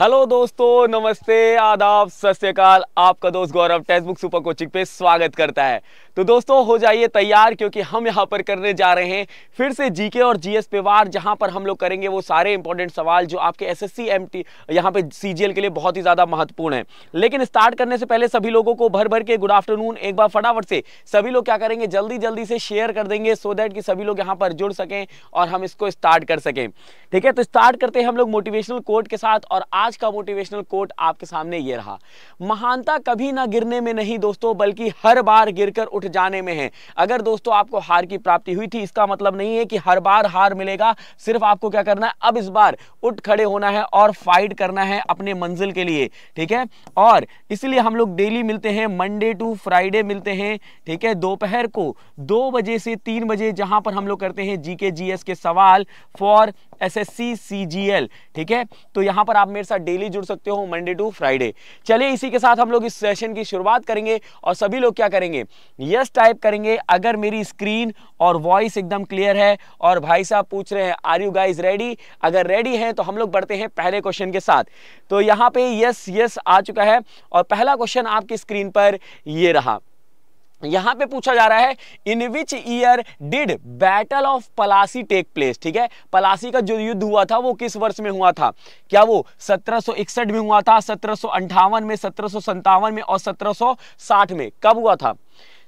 Hello दोस्तों नमस्ते आदाब सत श्रीकाल आपका दोस्त Gaurav text book super coaching पे स्वागत करता है तो दोस्तों हो जाइए तैयार क्योंकि हम यहाँ पर करने जा रहे हैं फिर से जीके और जीएस पे वार जहाँ पर हम लोग करेंगे वो सारे इंपॉर्टेंट सवाल जो आपके S S C M T यहाँ पे सीजीएल के लिए बहुत ही ज़्यादा महत्वपूर्ण है लेकिन स्टार्ट करने से पहले सभी लोगों को भर भर के गुड आफ्टरनून एक बार फटाफट से सभी लोग क्या करेंगे जल्दी जल्दी से शेयर कर देंगे सो दैट कि सभी लोग यहाँ पर जुड़ सकें और हम इसको स्टार्ट कर सकें ठीक है तो स्टार्ट करते हैं हम लोग मोटिवेशनल कोर्ट के साथ और आज आज का मोटिवेशनल कोट आपके सामने ये रहा महानता कभी ना गिरने में नहीं दोस्तों बल्कि हर बार गिरकर उठ जाने में है अगर दोस्तों आपको हार की प्राप्ति हुई थी इसका मतलब नहीं है कि हर बार हार मिलेगा सिर्फ आपको क्या करना है अब इस बार उठ खड़े होना है और फाइट करना है अपने मंजिल के लिए ठीक है और इसलिए हम लोग डेली मिलते हैं मंडे टू फ्राइडे मिलते हैं ठीक है दोपहर को दो बजे से तीन बजे जहां पर हम लोग करते हैं जीके जीएस के सवाल फॉर एस एस ठीक है तो यहां पर आप मेरे साथ साथ डेली जुड़ सकते हो मंडे टू फ्राइडे चलिए इसी के साथ हम लोग इस सेशन की शुरुआत करेंगे और सभी लोग क्या करेंगे यस टाइप करेंगे अगर मेरी स्क्रीन और वॉइस एकदम क्लियर है और भाई साहब पूछ रहे हैं आर यू गाइज रेडी अगर रेडी है तो हम लोग बढ़ते हैं पहले क्वेश्चन के साथ तो यहाँ पे यस यस आ चुका है और पहला क्वेश्चन आपकी स्क्रीन पर ये रहा यहां पे पूछा जा रहा है in which year did battle of Plassey take place ठीक है पलासी का जो युद्ध हुआ था वो किस वर्ष में हुआ था क्या वो 1761 में हुआ था सत्रह में सत्रह में और 1760 में कब हुआ था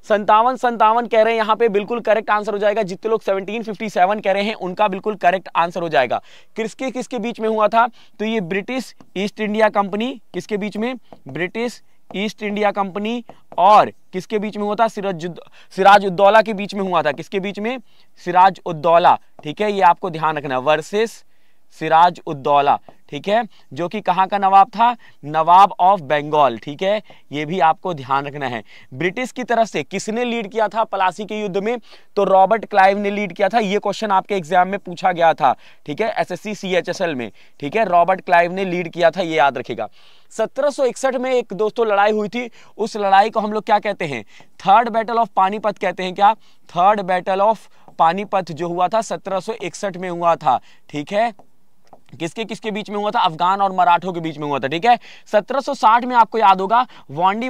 संतावन संतावन कह रहे हैं यहां पे बिल्कुल करेक्ट आंसर हो जाएगा जितने लोग 1757 कह रहे हैं उनका बिल्कुल करेक्ट आंसर हो जाएगा किसके किसके बीच में हुआ था तो ये ब्रिटिश ईस्ट इंडिया कंपनी किसके बीच में ब्रिटिश ईस्ट इंडिया कंपनी और किसके बीच में हुआ था सिराज सिराज उद्दौला के बीच में हुआ था किसके बीच में सिराज उद्दौला ठीक है ये आपको ध्यान रखना वर्सेस सिराज उद्दौला ठीक है जो कि कहाँ का नवाब था नवाब ऑफ बंगाल ठीक है ये भी आपको ध्यान रखना है ब्रिटिश की तरफ से किसने लीड किया था पलासी के युद्ध में तो रॉबर्ट क्लाइव ने लीड किया था ये क्वेश्चन आपके एग्जाम में पूछा गया था ठीक है एसएससी सीएचएसएल में ठीक है रॉबर्ट क्लाइव ने लीड किया था ये याद रखेगा 1761 में एक दोस्तों लड़ाई हुई थी उस लड़ाई को हम लोग क्या कहते हैं थर्ड बैटल ऑफ पानीपत कहते हैं क्या थर्ड बैटल ऑफ पानीपत जो हुआ था 1761 में हुआ था ठीक है किसके किसके बीच में हुआ था अफगान और मराठों के बीच में हुआ था ठीक है 1760 में आपको याद होगा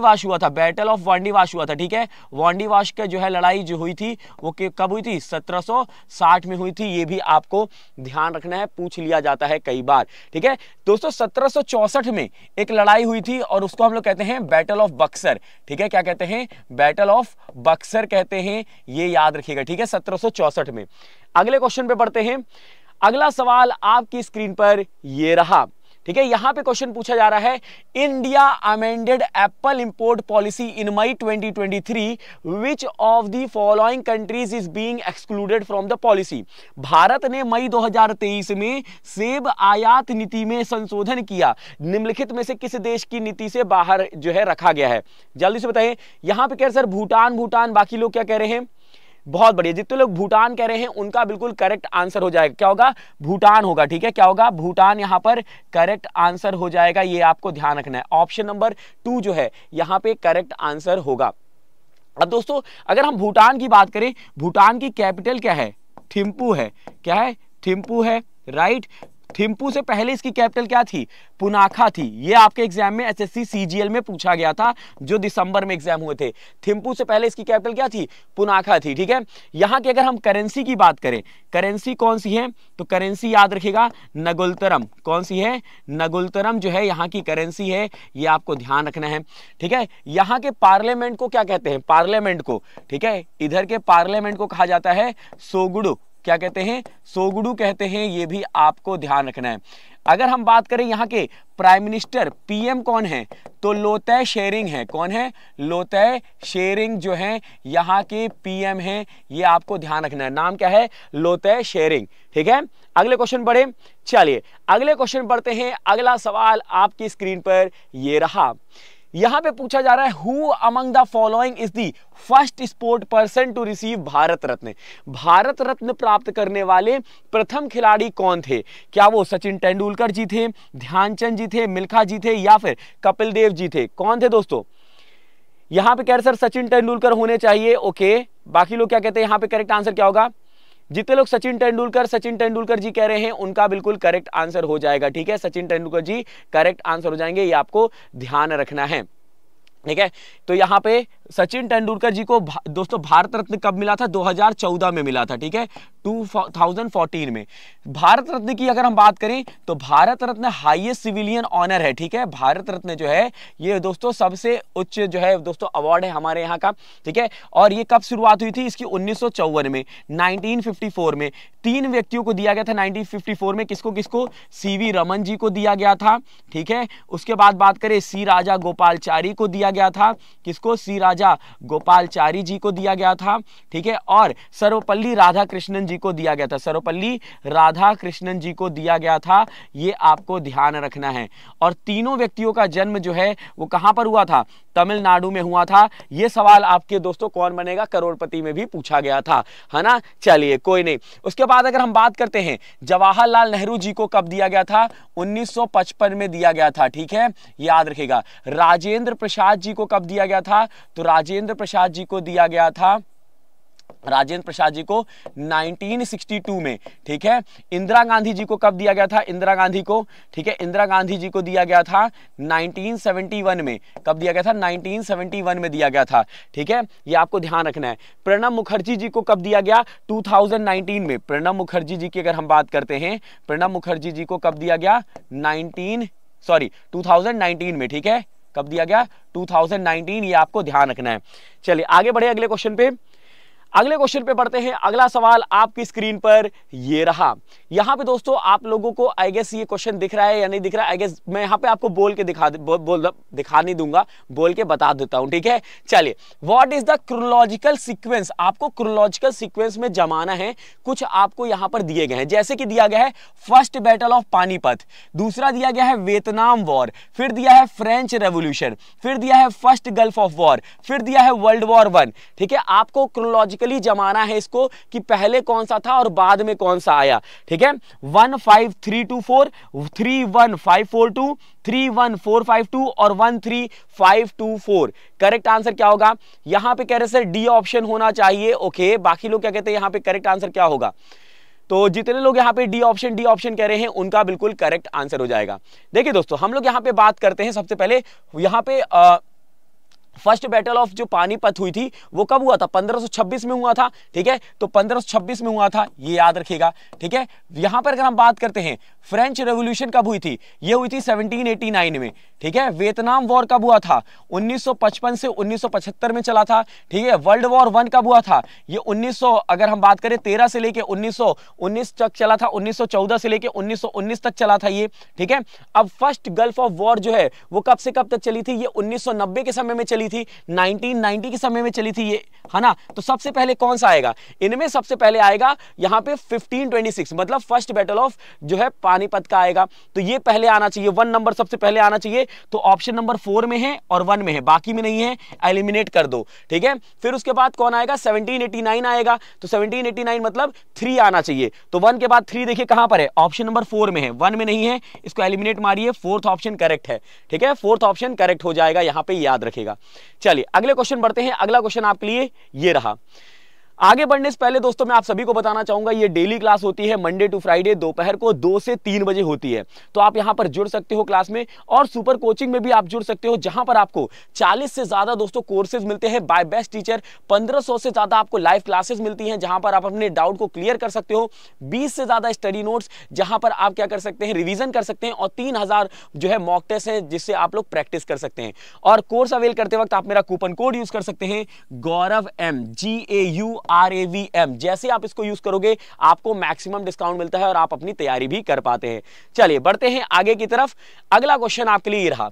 वाश हुआ था बैटल ऑफ वाश हुआ था ठीक है वाश का जो है लड़ाई जो हुई थी वो कब हुई थी 1760 में हुई थी ये भी आपको ध्यान रखना है पूछ लिया जाता है कई बार ठीक है दोस्तों सत्रह में एक लड़ाई हुई थी और उसको हम लोग कहते हैं बैटल ऑफ बक्सर ठीक है क्या कहते हैं बैटल ऑफ बक्सर कहते हैं ये याद रखिएगा ठीक है सत्रह में अगले क्वेश्चन पे पढ़ते हैं अगला सवाल आपकी स्क्रीन पर ये रहा ठीक है यहां पे क्वेश्चन पूछा जा रहा है India amended apple import policy in May 2023 twenty three which of the following countries is being excluded from the policy भारत ने मई 2023 में सेब आयात नीति में संशोधन किया निम्नलिखित में से किस देश की नीति से बाहर जो है रखा गया है जल्दी से बताइए यहां पर कह रहे सर भूटान भूटान बाकी लोग क्या कह रहे हैं बहुत बढ़िया जितने लोग भूटान कह रहे हैं उनका बिल्कुल करेक्ट आंसर हो जाएगा क्या होगा भूटान होगा ठीक है क्या होगा भूटान यहाँ पर करेक्ट आंसर हो जाएगा ये आपको ध्यान रखना है ऑप्शन नंबर टू जो है यहाँ पे करेक्ट आंसर होगा अब दोस्तों अगर हम भूटान की बात करें भूटान की कैपिटल क्या है थिम्पू है क्या है थिम्पू है राइट थिम्पू से पहले इसकी कैपिटल क्या थी पुनाखा थी ये आपके एग्जाम में एसएससी सीजीएल में पूछा गया था जो दिसंबर में एग्जाम हुए थे थिम्पू से पहले इसकी कैपिटल क्या थी पुनाखा थी ठीक है यहाँ की अगर हम करेंसी की बात करें करेंसी कौन सी है तो करेंसी याद रखेगा नगुलतरम कौन सी है नगुलतरम जो है यहाँ की करेंसी है ये आपको ध्यान रखना है ठीक है यहाँ के पार्लियामेंट को क्या कहते हैं पार्लियामेंट को ठीक है इधर के पार्लियामेंट को कहा जाता है सोगुड़ू क्या कहते हैं सोगुडू कहते हैं ये भी आपको ध्यान रखना है अगर हम बात करें यहाँ के प्राइम मिनिस्टर पीएम कौन है तो लोतय शेरिंग है कौन है लोतय शेरिंग जो है यहाँ के पीएम हैं ये आपको ध्यान रखना है नाम क्या है लोतय शेरिंग ठीक है अगले क्वेश्चन पढ़े चलिए अगले क्वेश्चन पढ़ते हैं अगला सवाल आपकी स्क्रीन पर ये रहा यहां पे पूछा जा रहा है who among the following is the first sport person to receive Bharat Ratna Bharat Ratna प्राप्त करने वाले प्रथम खिलाड़ी कौन थे क्या वो सचिन तेंदुलकर जी थे ध्यानचंद जी थे मिल्खा जी थे या फिर कपिल देव जी थे कौन थे दोस्तों यहां पे कह रहे सर सचिन तेंदुलकर होने चाहिए ओके बाकी लोग क्या कहते हैं यहां पे करेक्ट आंसर क्या होगा जितने लोग सचिन तेंदुलकर सचिन तेंदुलकर जी कह रहे हैं उनका बिल्कुल करेक्ट आंसर हो जाएगा ठीक है सचिन तेंदुलकर जी करेक्ट आंसर हो जाएंगे ये आपको ध्यान रखना है ठीक है तो यहां पे सचिन तेंदुलकर जी को भा, दोस्तों भारत रत्न कब मिला था 2014 में मिला था ठीक है 2014 में भारत रत्न की अगर हम बात करें तो Bharat Ratna highest civilian honour है ठीक है भारत रत्न जो है ये दोस्तों सबसे उच्च जो है दोस्तों अवार्ड है हमारे यहाँ का ठीक है और ये कब शुरुआत हुई थी इसकी उन्नीस में नाइनटीन में तीन व्यक्तियों को दिया गया था नाइनटीन में किसको किसको सी रमन जी को दिया गया था ठीक है उसके बाद बात करें सी राजा गोपालचारी को दिया गया था किसको सी राजा राजा गोपालचारी जी को दिया गया था ठीक है और सर्वपल्ली राधा कृष्णन जी को दिया गया था सर्वपल्ली राधा कृष्णन जी को दिया गया था ये आपको ध्यान रखना है और तीनों व्यक्तियों का जन्म जो है वो कहाँ पर हुआ था तमिलनाडु में हुआ था ये सवाल आपके दोस्तों कौन बनेगा करोड़पति में भी पूछा गया था है ना चलिए कोई नहीं उसके बाद अगर हम बात करते हैं जवाहरलाल नेहरू जी को कब दिया गया था 1955 में दिया गया था ठीक है याद रखेगा राजेंद्र प्रसाद जी को कब दिया गया था तो राजेंद्र प्रसाद जी को दिया गया था राजेंद्र प्रसाद जी को 1962 में ठीक है इंदिरा गांधी जी को कब दिया गया था इंदिरा गांधी को ठीक है इंदिरा गांधी जी को दिया गया था 1971 में कब दिया गया था 1971 में दिया गया था ठीक है ये आपको ध्यान रखना है प्रणब मुखर्जी जी को कब दिया गया 2019 में प्रणब मुखर्जी जी की अगर हम बात करते हैं प्रणब मुखर्जी जी को कब दिया गया नाइनटीन सॉरी टू में ठीक है कब दिया गया 2019 ये आपको ध्यान रखना है चलिए आगे बढ़े अगले क्वेश्चन पे अगले क्वेश्चन पे पढ़ते हैं अगला सवाल आपकी स्क्रीन पर ये रहा यहाँ पे दोस्तों आप लोगों को आई गेस ये क्वेश्चन दिख रहा है या नहीं दिख रहा है आई गेस मैं यहाँ पे आपको बोल के दिखा बोल, दिखा नहीं दूंगा बोल के बता देता हूँ ठीक है चलिए what is the chronological sequence आपको क्रोलॉजिकल सिक्वेंस में जमाना है कुछ आपको यहाँ पर दिए गए हैं जैसे कि दिया गया है फर्स्ट बैटल ऑफ पानीपत दूसरा दिया गया है वियतनाम वॉर फिर दिया है फ्रेंच रेवोल्यूशन फिर दिया है फर्स्ट गल्फ ऑफ वॉर फिर दिया है वर्ल्ड वॉर वन ठीक है आपको क्रोलॉजिकल लॉजिकली जमाना है इसको कि पहले कौन सा था और बाद में कौन सा आया ठीक है one five three two four three one five four two three one four five two और one three five two four correct answer क्या होगा यहां पे कह रहे सर डी ऑप्शन होना चाहिए ओके बाकी लोग क्या कहते हैं यहां पे करेक्ट आंसर क्या होगा तो जितने लोग यहाँ पे डी ऑप्शन डी ऑप्शन कह रहे हैं उनका बिल्कुल करेक्ट आंसर हो जाएगा देखिए दोस्तों हम लोग यहाँ पे बात करते हैं सबसे पहले यहाँ पे आ, फर्स्ट बैटल ऑफ जो पानीपत हुई थी वो कब हुआ था 1526 में हुआ था ठीक है तो 1526 में हुआ था ये याद रखिएगा ठीक है यहां पर अगर हम बात करते हैं फ्रेंच रेवोल्यूशन कब हुई थी ये हुई थी 1789 में ठीक है वियतनाम वॉर कब हुआ था 1955 से 1975 में चला था ठीक है वर्ल्ड वॉर वन कब हुआ था ये 1900 अगर हम बात करें तेरह से लेके उन्नीस तक चला था उन्नीस से लेके उन्नीस तक चला था ये ठीक है अब फर्स्ट गल्फ ऑफ वॉर जो है वो कब से कब तक चली थी ये उन्नीस के समय में चली चली थी 1990 के समय में चली थी ये है ना तो सबसे पहले कौन सा आएगा इनमें सबसे पहले आएगा यहां पे 1526 मतलब फर्स्ट बैटल ऑफ जो है पानीपत का आएगा तो ये पहले आना चाहिए वन नंबर सबसे पहले आना चाहिए तो ऑप्शन नंबर फोर में है और वन में है बाकी में नहीं है एलिमिनेट कर दो ठीक है फिर उसके बाद कौन आएगा सेवनटीन आएगा तो सेवनटीन मतलब थ्री आना चाहिए तो वन के बाद थ्री देखिए कहां पर है ऑप्शन नंबर फोर में है वन में नहीं है इसको एलिमिनेट मारिए फोर्थ ऑप्शन करेक्ट है ठीक है फोर्थ ऑप्शन करेक्ट हो जाएगा यहां पर याद रखेगा चलिए अगले क्वेश्चन बढ़ते हैं अगला क्वेश्चन आपके लिए ये रहा आगे बढ़ने से पहले दोस्तों मैं आप सभी को बताना चाहूंगा ये डेली क्लास होती है मंडे टू फ्राइडे दोपहर को दो से तीन बजे होती है तो आप यहां पर जुड़ सकते हो क्लास में और सुपर कोचिंग में भी आप जुड़ सकते हो जहां पर आपको 40 से ज्यादा दोस्तों कोर्सेज मिलते हैं बाय बेस्ट टीचर 1500 से ज्यादा आपको लाइव क्लासेस मिलती है जहां पर आप अपने डाउट को क्लियर कर सकते हो बीस से ज्यादा स्टडी नोट जहां पर आप क्या कर सकते हैं रिविजन कर सकते हैं और तीन जो है मॉक टेस्ट है जिससे आप लोग प्रैक्टिस कर सकते हैं और कोर्स अवेल करते वक्त आप मेरा कूपन कोड यूज कर सकते हैं Gaurav M G A U R A V M जैसे आप इसको यूज करोगे आपको मैक्सिमम डिस्काउंट मिलता है और आप अपनी तैयारी भी कर पाते हैं चलिए बढ़ते हैं आगे की तरफ अगला क्वेश्चन आपके लिए रहा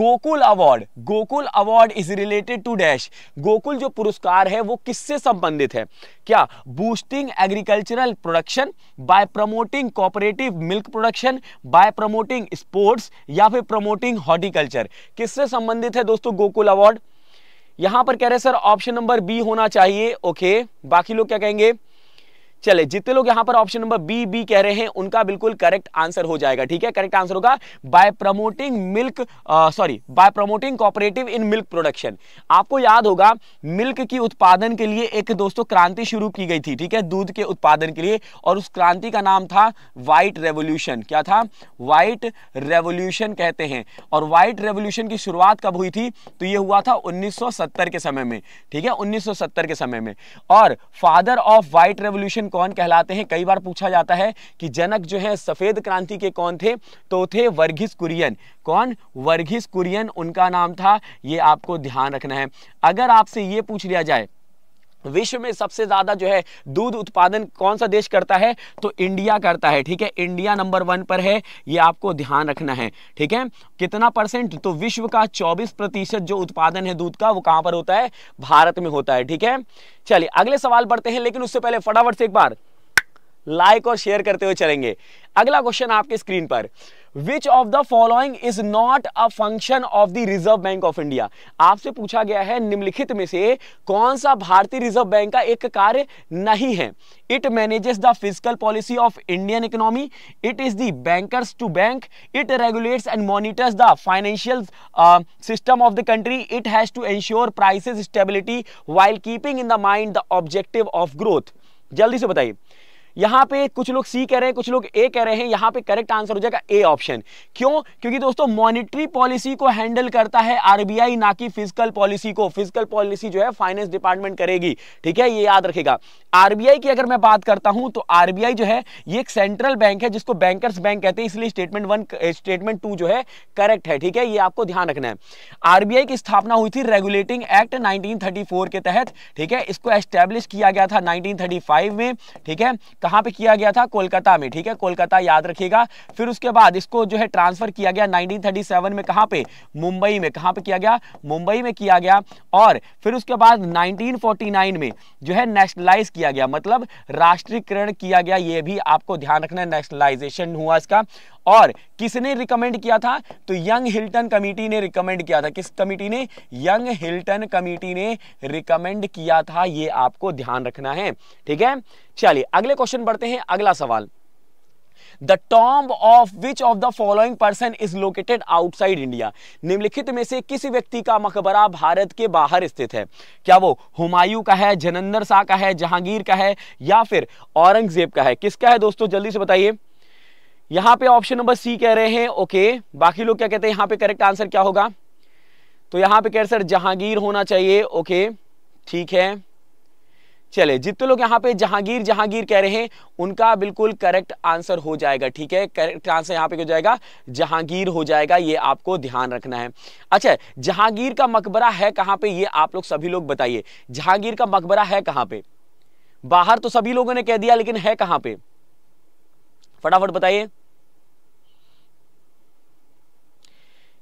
Gokul award Gokul award is related to dash Gokul जो पुरस्कार है वो किससे संबंधित है क्या boosting agricultural production by promoting cooperative milk production by promoting sports या फिर प्रमोटिंग हॉर्टिकल्चर किससे संबंधित है दोस्तों गोकुल अवार्ड यहां पर कह रहे सर ऑप्शन नंबर बी होना चाहिए ओके बाकी लोग क्या कहेंगे चले जितने लोग यहां पर ऑप्शन नंबर बी बी कह रहे हैं उनका बिल्कुल करेक्ट आंसर हो जाएगा ठीक है करेक्ट आंसर होगा by promoting milk sorry by promoting cooperative in milk production आपको याद होगा मिल्क की उत्पादन के लिए एक दोस्तों क्रांति शुरू की गई थी ठीक है दूध के उत्पादन के लिए और उस क्रांति का नाम था व्हाइट रेवोल्यूशन क्या था व्हाइट रेवोल्यूशन कहते हैं और व्हाइट रेवोल्यूशन की शुरुआत कब हुई थी तो यह हुआ था उन्नीस के समय में ठीक है उन्नीस के समय में और फादर ऑफ व्हाइट रेवोल्यूशन कौन कहलाते हैं कई बार पूछा जाता है कि जनक जो है सफ़ेद क्रांति के कौन थे तो थे वर्गीस कुरियन कौन वर्गीस कुरियन उनका नाम था ये आपको ध्यान रखना है अगर आपसे ये पूछ लिया जाए विश्व में सबसे ज़्यादा जो है दूध उत्पादन कौन सा देश करता है तो इंडिया करता है ठीक है इंडिया नंबर वन पर है ये आपको ध्यान रखना है ठीक है कितना परसेंट तो विश्व का 24 प्रतिशत जो उत्पादन है दूध का वो कहां पर होता है भारत में होता है ठीक है चलिए अगले सवाल पढ़ते हैं लेकिन उससे पहले फटाफट से एक बार लाइक और शेयर करते हुए चलेंगे अगला क्वेश्चन आपके स्क्रीन पर which of the following is not a function of the reserve bank of India आपसे पूछा गया है निम्नलिखित में से कौन सा भारतीय रिजर्व बैंक का एक कार्य नहीं है it manages the physical policy of Indian economy it is the bankers to bank it regulates and monitors the financial system of the country it has to ensure prices stability while keeping in the mind the objective of growth जल्दी से बताइए यहां पे कुछ लोग सी कह रहे हैं कुछ लोग ए कह रहे हैं यहां पे करेक्ट आंसर हो जाएगा ए ऑप्शन क्यों क्योंकि दोस्तों मॉनिटरी पॉलिसी को हैंडल करता है आरबीआई ना कि फिजिकल पॉलिसी को फिजिकल पॉलिसी जो है फाइनेंस डिपार्टमेंट करेगी ठीक है ये याद रखेगा आरबीआई की अगर मैं बात करता हूं तो आरबीआई जो है ये एक सेंट्रल बैंक है जिसको बैंकर्स बैंक कहते हैं इसलिए स्टेटमेंट वन स्टेटमेंट टू जो है करेक्ट है ठीक है ये आपको ध्यान रखना है आरबीआई की स्थापना हुई थी रेगुलेटिंग एक्ट नाइनटीन के तहत ठीक है इसको एस्टेब्लिश किया गया था नाइनटीन में ठीक है कहाँ पे किया गया था कोलकाता में ठीक है कोलकाता याद रखिएगा फिर उसके बाद इसको जो है ट्रांसफर किया गया 1937 में कहाँ पे मुंबई में कहाँ पे किया गया मुंबई में किया गया और फिर उसके बाद 1949 में जो है नेशनलाइज किया गया मतलब राष्ट्रीयकरण किया गया ये भी आपको ध्यान रखना है नेशनलाइजेशन हुआ इसका और किसने रिकमेंड किया था तो यंग हिल्टन कमेटी ने रिकमेंड किया था किस कमेटी ने यंग हिल्टन कमेटी ने रिकमेंड किया था ये आपको ध्यान रखना है ठीक है चलिए अगले क्वेश्चन बढ़ते हैं अगला सवाल the tomb of which of the following person is located outside India निम्नलिखित में से किस व्यक्ति का मकबरा भारत के बाहर स्थित है क्या वो हुमायूं का है जनंदर शाह का है जहांगीर का है या फिर औरंगजेब का है किसका है दोस्तों जल्दी से बताइए यहां पे ऑप्शन नंबर सी कह रहे हैं ओके बाकी लोग क्या कहते हैं यहां पे करेक्ट आंसर क्या होगा तो यहां पे कह रहे सर जहांगीर होना चाहिए ओके ठीक है चले जितने लोग यहां पे जहांगीर जहांगीर कह रहे हैं उनका बिल्कुल करेक्ट आंसर हो जाएगा ठीक है करेक्ट आंसर यहां पे हो जाएगा जहांगीर हो जाएगा ये आपको ध्यान रखना है अच्छा जहांगीर का मकबरा है कहां पे ये आप लोग सभी लोग बताइए जहांगीर का मकबरा है कहां पे बाहर तो सभी लोगों ने कह दिया लेकिन है कहां पे फटाफट बताइए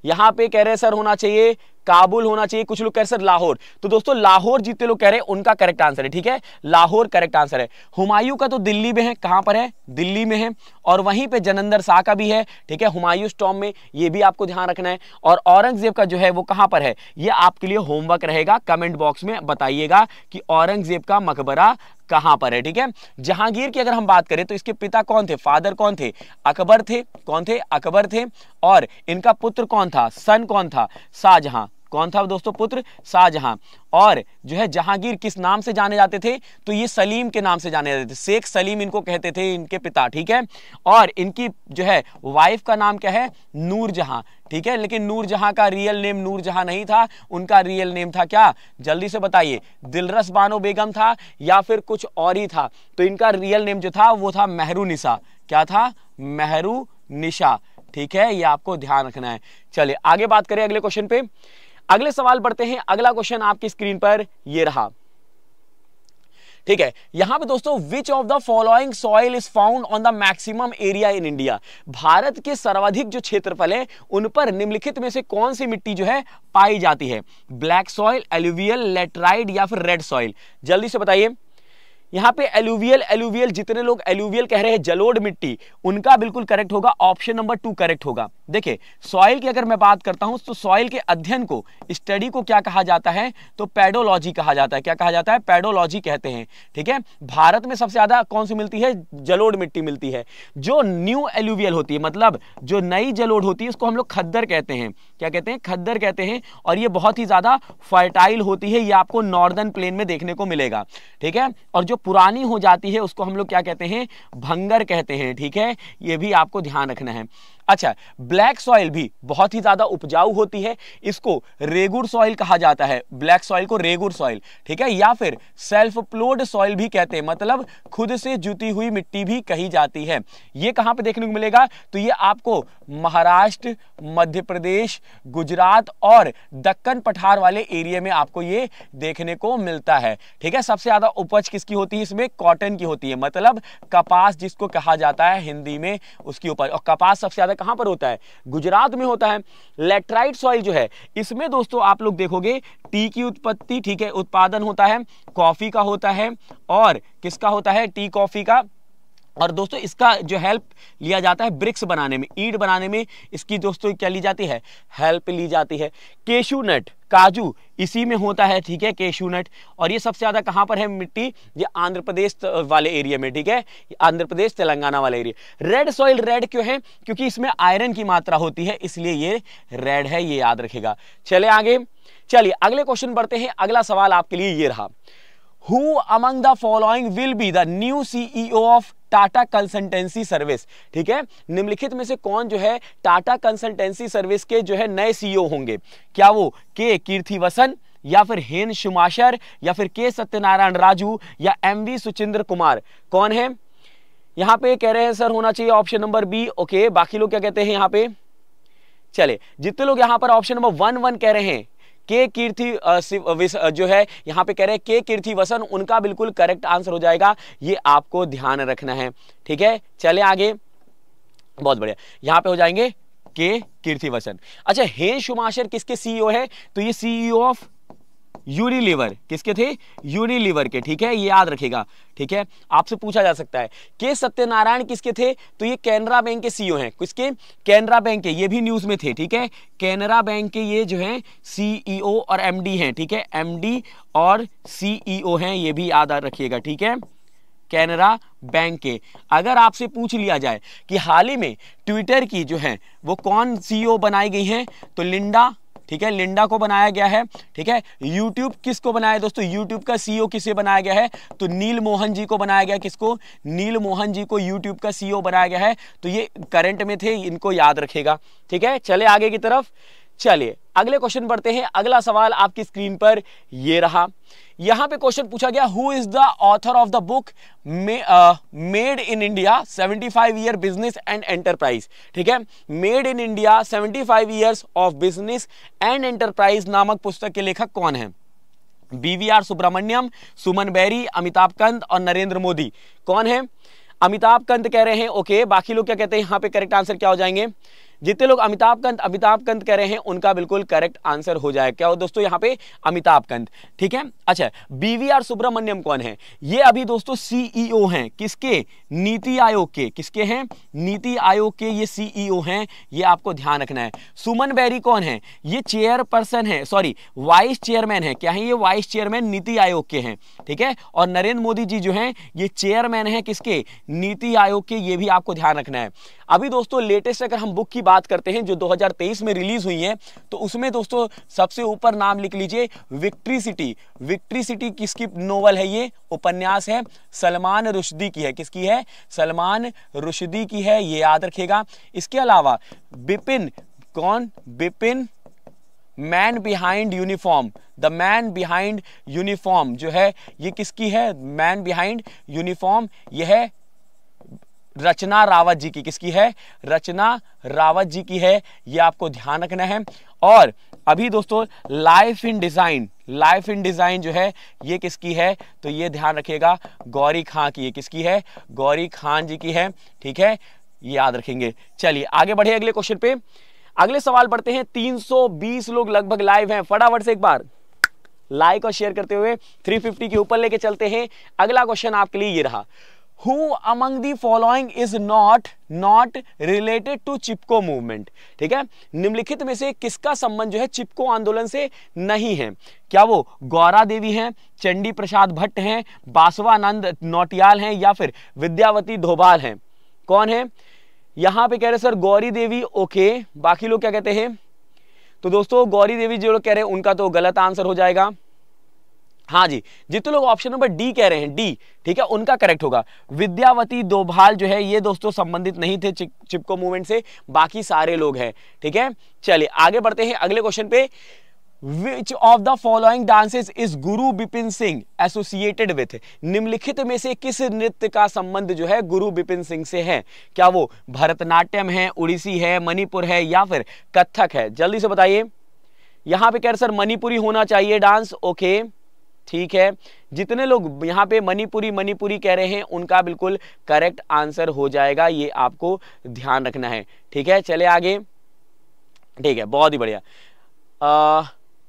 यहाँ पे कह रहे हैं सर होना चाहिए काबुल होना चाहिए कुछ लोग कह रहे सर लाहौर तो दोस्तों लाहौर जितने लोग कह रहे हैं उनका करेक्ट आंसर है ठीक है लाहौर करेक्ट आंसर है हुमायूं का तो दिल्ली में है कहां पर है दिल्ली में है और वहीं पे जनंदर शाह का भी है ठीक है हुमायूं टॉम में ये भी आपको ध्यान रखना है और औरंगजेब का जो है वो कहाँ पर है ये आपके लिए होमवर्क रहेगा कमेंट बॉक्स में बताइएगा कि औरंगजेब का मकबरा कहाँ पर है ठीक है जहांगीर की अगर हम बात करें तो इसके पिता कौन थे फादर कौन थे अकबर थे कौन थे अकबर थे और इनका पुत्र कौन था सन कौन था शाहजहां कौन था दोस्तों पुत्र शाहजहां और जो है जहांगीर किस नाम से जाने जाते थे तो ये सलीम के नाम से जाने जाते थे शेख सलीम इनको कहते थे इनके पिता ठीक है और इनकी जो है वाइफ का नाम क्या है नूरजहां ठीक है लेकिन नूरजहां का रियल नेम नूरजहां नहीं था उनका रियल नेम था क्या जल्दी से बताइए दिलरस बानो बेगम था या फिर कुछ और ही था तो इनका रियल नेम जो था वो था मेहरू निशा क्या था मेहरू निशा ठीक है ये आपको ध्यान रखना है चलिए आगे बात करें अगले क्वेश्चन पे अगले सवाल पढ़ते हैं अगला क्वेश्चन आपकी स्क्रीन पर यह रहा ठीक है यहां पे दोस्तों which of the following soil is found on the maximum area in India भारत के सर्वाधिक जो क्षेत्रफल है उन पर निम्नलिखित में से कौन सी मिट्टी जो है पाई जाती है ब्लैक सॉइल एल्यूवियल लेटराइड या फिर रेड सॉइल जल्दी से बताइए यहां पे एलुवियल एलुवियल जितने लोग एलुवियल कह रहे हैं जलोड मिट्टी उनका बिल्कुल करेक्ट होगा ऑप्शन नंबर टू करेक्ट होगा देखिए सॉइल की अगर मैं बात करता हूं तो सॉइल के अध्ययन को स्टडी को क्या कहा जाता है तो पेडोलॉजी कहा जाता है क्या कहा जाता है पेडोलॉजी कहते हैं ठीक है भारत में सबसे ज्यादा कौन सी मिलती है जलोड मिट्टी मिलती है जो न्यू एलुवियल होती है मतलब जो नई जलोड होती है उसको हम लोग खद्दर कहते हैं क्या कहते हैं खद्दर कहते हैं और ये बहुत ही ज्यादा फर्टाइल होती है ये आपको नॉर्दर्न प्लेन में देखने को मिलेगा ठीक है और जो पुरानी हो जाती है उसको हम लोग क्या कहते हैं भंगर कहते हैं ठीक है ये भी आपको ध्यान रखना है अच्छा ब्लैक सॉइल भी बहुत ही ज़्यादा उपजाऊ होती है इसको रेगुर सॉइल कहा जाता है ब्लैक सॉइल को रेगुर सॉइल ठीक है या फिर सेल्फ प्लोड सॉइल भी कहते हैं मतलब खुद से जुती हुई मिट्टी भी कही जाती है ये कहां पर देखने को मिलेगा तो ये आपको महाराष्ट्र मध्य प्रदेश गुजरात और दक्कन पठार वाले एरिया में आपको ये देखने को मिलता है ठीक है सबसे ज़्यादा उपज किसकी होती है इसमें कॉटन की होती है मतलब कपास जिसको कहा जाता है हिंदी में उसकी उपज और कपास सबसे ज़्यादा है कहां पर होता है गुजरात में होता है लेट्राइट सॉइल जो है इसमें दोस्तों आप लोग देखोगे टी की उत्पत्ति ठीक है उत्पादन होता है कॉफ़ी का होता है और किसका होता है टी कॉफ़ी का और दोस्तों इसका जो हेल्प लिया जाता है ब्रिक्स बनाने में ईट बनाने में इसकी दोस्तों क्या ली जाती है हेल्प ली जाती है केशू नट काजू इसी में होता है ठीक है केशू नट और ये सबसे ज़्यादा कहाँ पर है मिट्टी ये आंध्र प्रदेश वाले एरिया में ठीक है आंध्र प्रदेश तेलंगाना वाले एरिया रेड सॉइल रेड क्यों है क्योंकि इसमें आयरन की मात्रा होती है इसलिए ये रेड है ये याद रखेगा चले आगे चलिए अगले क्वेश्चन बढ़ते हैं अगला सवाल आपके लिए ये रहा who among the following will be the new CEO of Tata consultancy service ठीक है निम्नलिखित में से कौन जो है टाटा कंसल्टेंसी सर्विस के जो है नए सीईओ e होंगे क्या वो के कीर्ति वसन या फिर हेन शुमाशर या फिर के सत्यनारायण राजू या एम वी सुचिंद्र कुमार कौन है यहां पे कह रहे हैं सर होना चाहिए ऑप्शन नंबर बी ओके बाकी लोग क्या कहते हैं यहां पे चले जितने लोग यहां पर ऑप्शन नंबर वन वन कह रहे हैं के कीर्ति जो है यहां पे कह रहे हैं के कीर्ति वसन उनका बिल्कुल करेक्ट आंसर हो जाएगा ये आपको ध्यान रखना है ठीक है चले आगे बहुत बढ़िया यहां पे हो जाएंगे के कीर्ति वसन अच्छा हेन शुमाशर किसके सीईओ e है तो ये सीईओ ऑफ e यूनिलीवर किसके थे यूरिलीवर के ठीक है ये याद रखेगा ठीक है आपसे पूछा जा सकता है के सत्यनारायण किसके थे तो ये कैनरा बैंक के सीईओ e हैं किसके कैनरा बैंक के ये भी न्यूज़ में थे ठीक है कैनरा बैंक के ये जो हैं सीईओ e और एमडी हैं ठीक है एमडी और सीईओ e हैं ये भी याद रखिएगा ठीक है कैनरा बैंक के अगर आपसे पूछ लिया जाए कि हाल ही में ट्विटर की जो है वो कौन सीईओ बनाई गई हैं तो लिंडा ठीक है लिंडा को बनाया गया है ठीक है यूट्यूब किसको बनाया दोस्तों यूट्यूब का सीईओ e किसे बनाया गया है तो नील मोहन जी को बनाया गया किसको नील मोहन जी को यूट्यूब का सीईओ e बनाया गया है तो ये करंट में थे इनको याद रखेगा ठीक है चले आगे की तरफ चलिए अगले क्वेश्चन पढ़ते हैं अगला सवाल आपकी स्क्रीन पर ये रहा यहां पे क्वेश्चन पूछा गया who is the author of the book made in India 75 five year business and enterprise ठीक है made in India 75 five years of business and enterprise नामक पुस्तक के लेखक कौन है बीवीआर सुब्रमण्यम सुमन बैरी अमिताभ कंत और नरेंद्र मोदी कौन है अमिताभ कंत कह रहे हैं ओके बाकी लोग क्या कहते हैं यहां पे करेक्ट आंसर क्या हो जाएंगे जितने लोग अमिताभ कंत अमिताभ कंत कह रहे हैं उनका बिल्कुल करेक्ट आंसर हो जाए क्या हो दोस्तों यहाँ पे अमिताभ कंत ठीक है अच्छा बीवीआर सुब्रमण्यम कौन है ये अभी दोस्तों सीईओ e हैं किसके नीति आयोग के किसके हैं नीति आयोग के ये सीईओ e हैं ये आपको ध्यान रखना है सुमन बैरी कौन है ये चेयरपर्सन है सॉरी वाइस चेयरमैन है क्या है ये वाइस चेयरमैन नीति आयोग के हैं ठीक है और नरेंद्र मोदी जी जो है ये चेयरमैन है किसके नीति आयोग के ये भी आपको ध्यान रखना है अभी दोस्तों लेटेस्ट अगर हम बुक की बात करते हैं जो 2023 में रिलीज हुई है तो उसमें दोस्तों सबसे ऊपर नाम लिख लीजिए विक्ट्री सिटी विक्ट्री सिटी किसकी नोवल है ये उपन्यास है सलमान रुशदी की है किसकी है सलमान रुशदी की है ये याद रखेगा इसके अलावा बिपिन कौन Bipin man behind uniform the man behind uniform जो है ये किसकी है मैन बिहाइंड यूनिफॉर्म यह है रचना रावत जी की किसकी है रचना रावत जी की है ये आपको ध्यान रखना है और अभी दोस्तों life in design life in design जो है ये किसकी है तो ये ध्यान रखिएगा गौरी खां की ये किसकी है गौरी खान जी की है ठीक है याद रखेंगे चलिए आगे बढ़े अगले क्वेश्चन पे अगले सवाल पढ़ते हैं 320 लोग लगभग लाइव हैं फटाफट से एक बार लाइक और शेयर करते हुए 350 के ऊपर लेके चलते हैं अगला क्वेश्चन आपके लिए ये रहा who among the following is not not related to Chipko movement ठीक है निम्नलिखित में से किसका संबंध जो है चिपको आंदोलन से नहीं है क्या वो गौरा देवी हैं चंडी प्रसाद भट्ट हैं बासवानंद नौटियाल हैं या फिर विद्यावती धोबाल हैं कौन है यहां पे कह रहे सर गौरी देवी ओके बाकी लोग क्या कहते हैं तो दोस्तों गौरी देवी जो लोग कह रहे हैं उनका तो गलत आंसर हो जाएगा हाँ जी जितने लोग ऑप्शन नंबर डी कह रहे हैं डी ठीक है उनका करेक्ट होगा विद्यावती दोभाल जो है ये दोस्तों संबंधित नहीं थे चिप, चिपको मूवमेंट से बाकी सारे लोग हैं ठीक है चलिए आगे बढ़ते हैं अगले क्वेश्चन पे Which of the following dances is Guru Bipin Singh associated with? निम्नलिखित में से किस नृत्य का संबंध जो है गुरु बिपिन सिंह से है क्या वो भरतनाट्यम है उड़ीसी है मणिपुर है या फिर कथक है जल्दी से बताइए यहां पे कह रहे सर मणिपुरी होना चाहिए डांस ओके okay. ठीक है जितने लोग यहाँ पे मणिपुरी मणिपुरी कह रहे हैं उनका बिल्कुल करेक्ट आंसर हो जाएगा ये आपको ध्यान रखना है ठीक है चले आगे ठीक है बहुत ही बढ़िया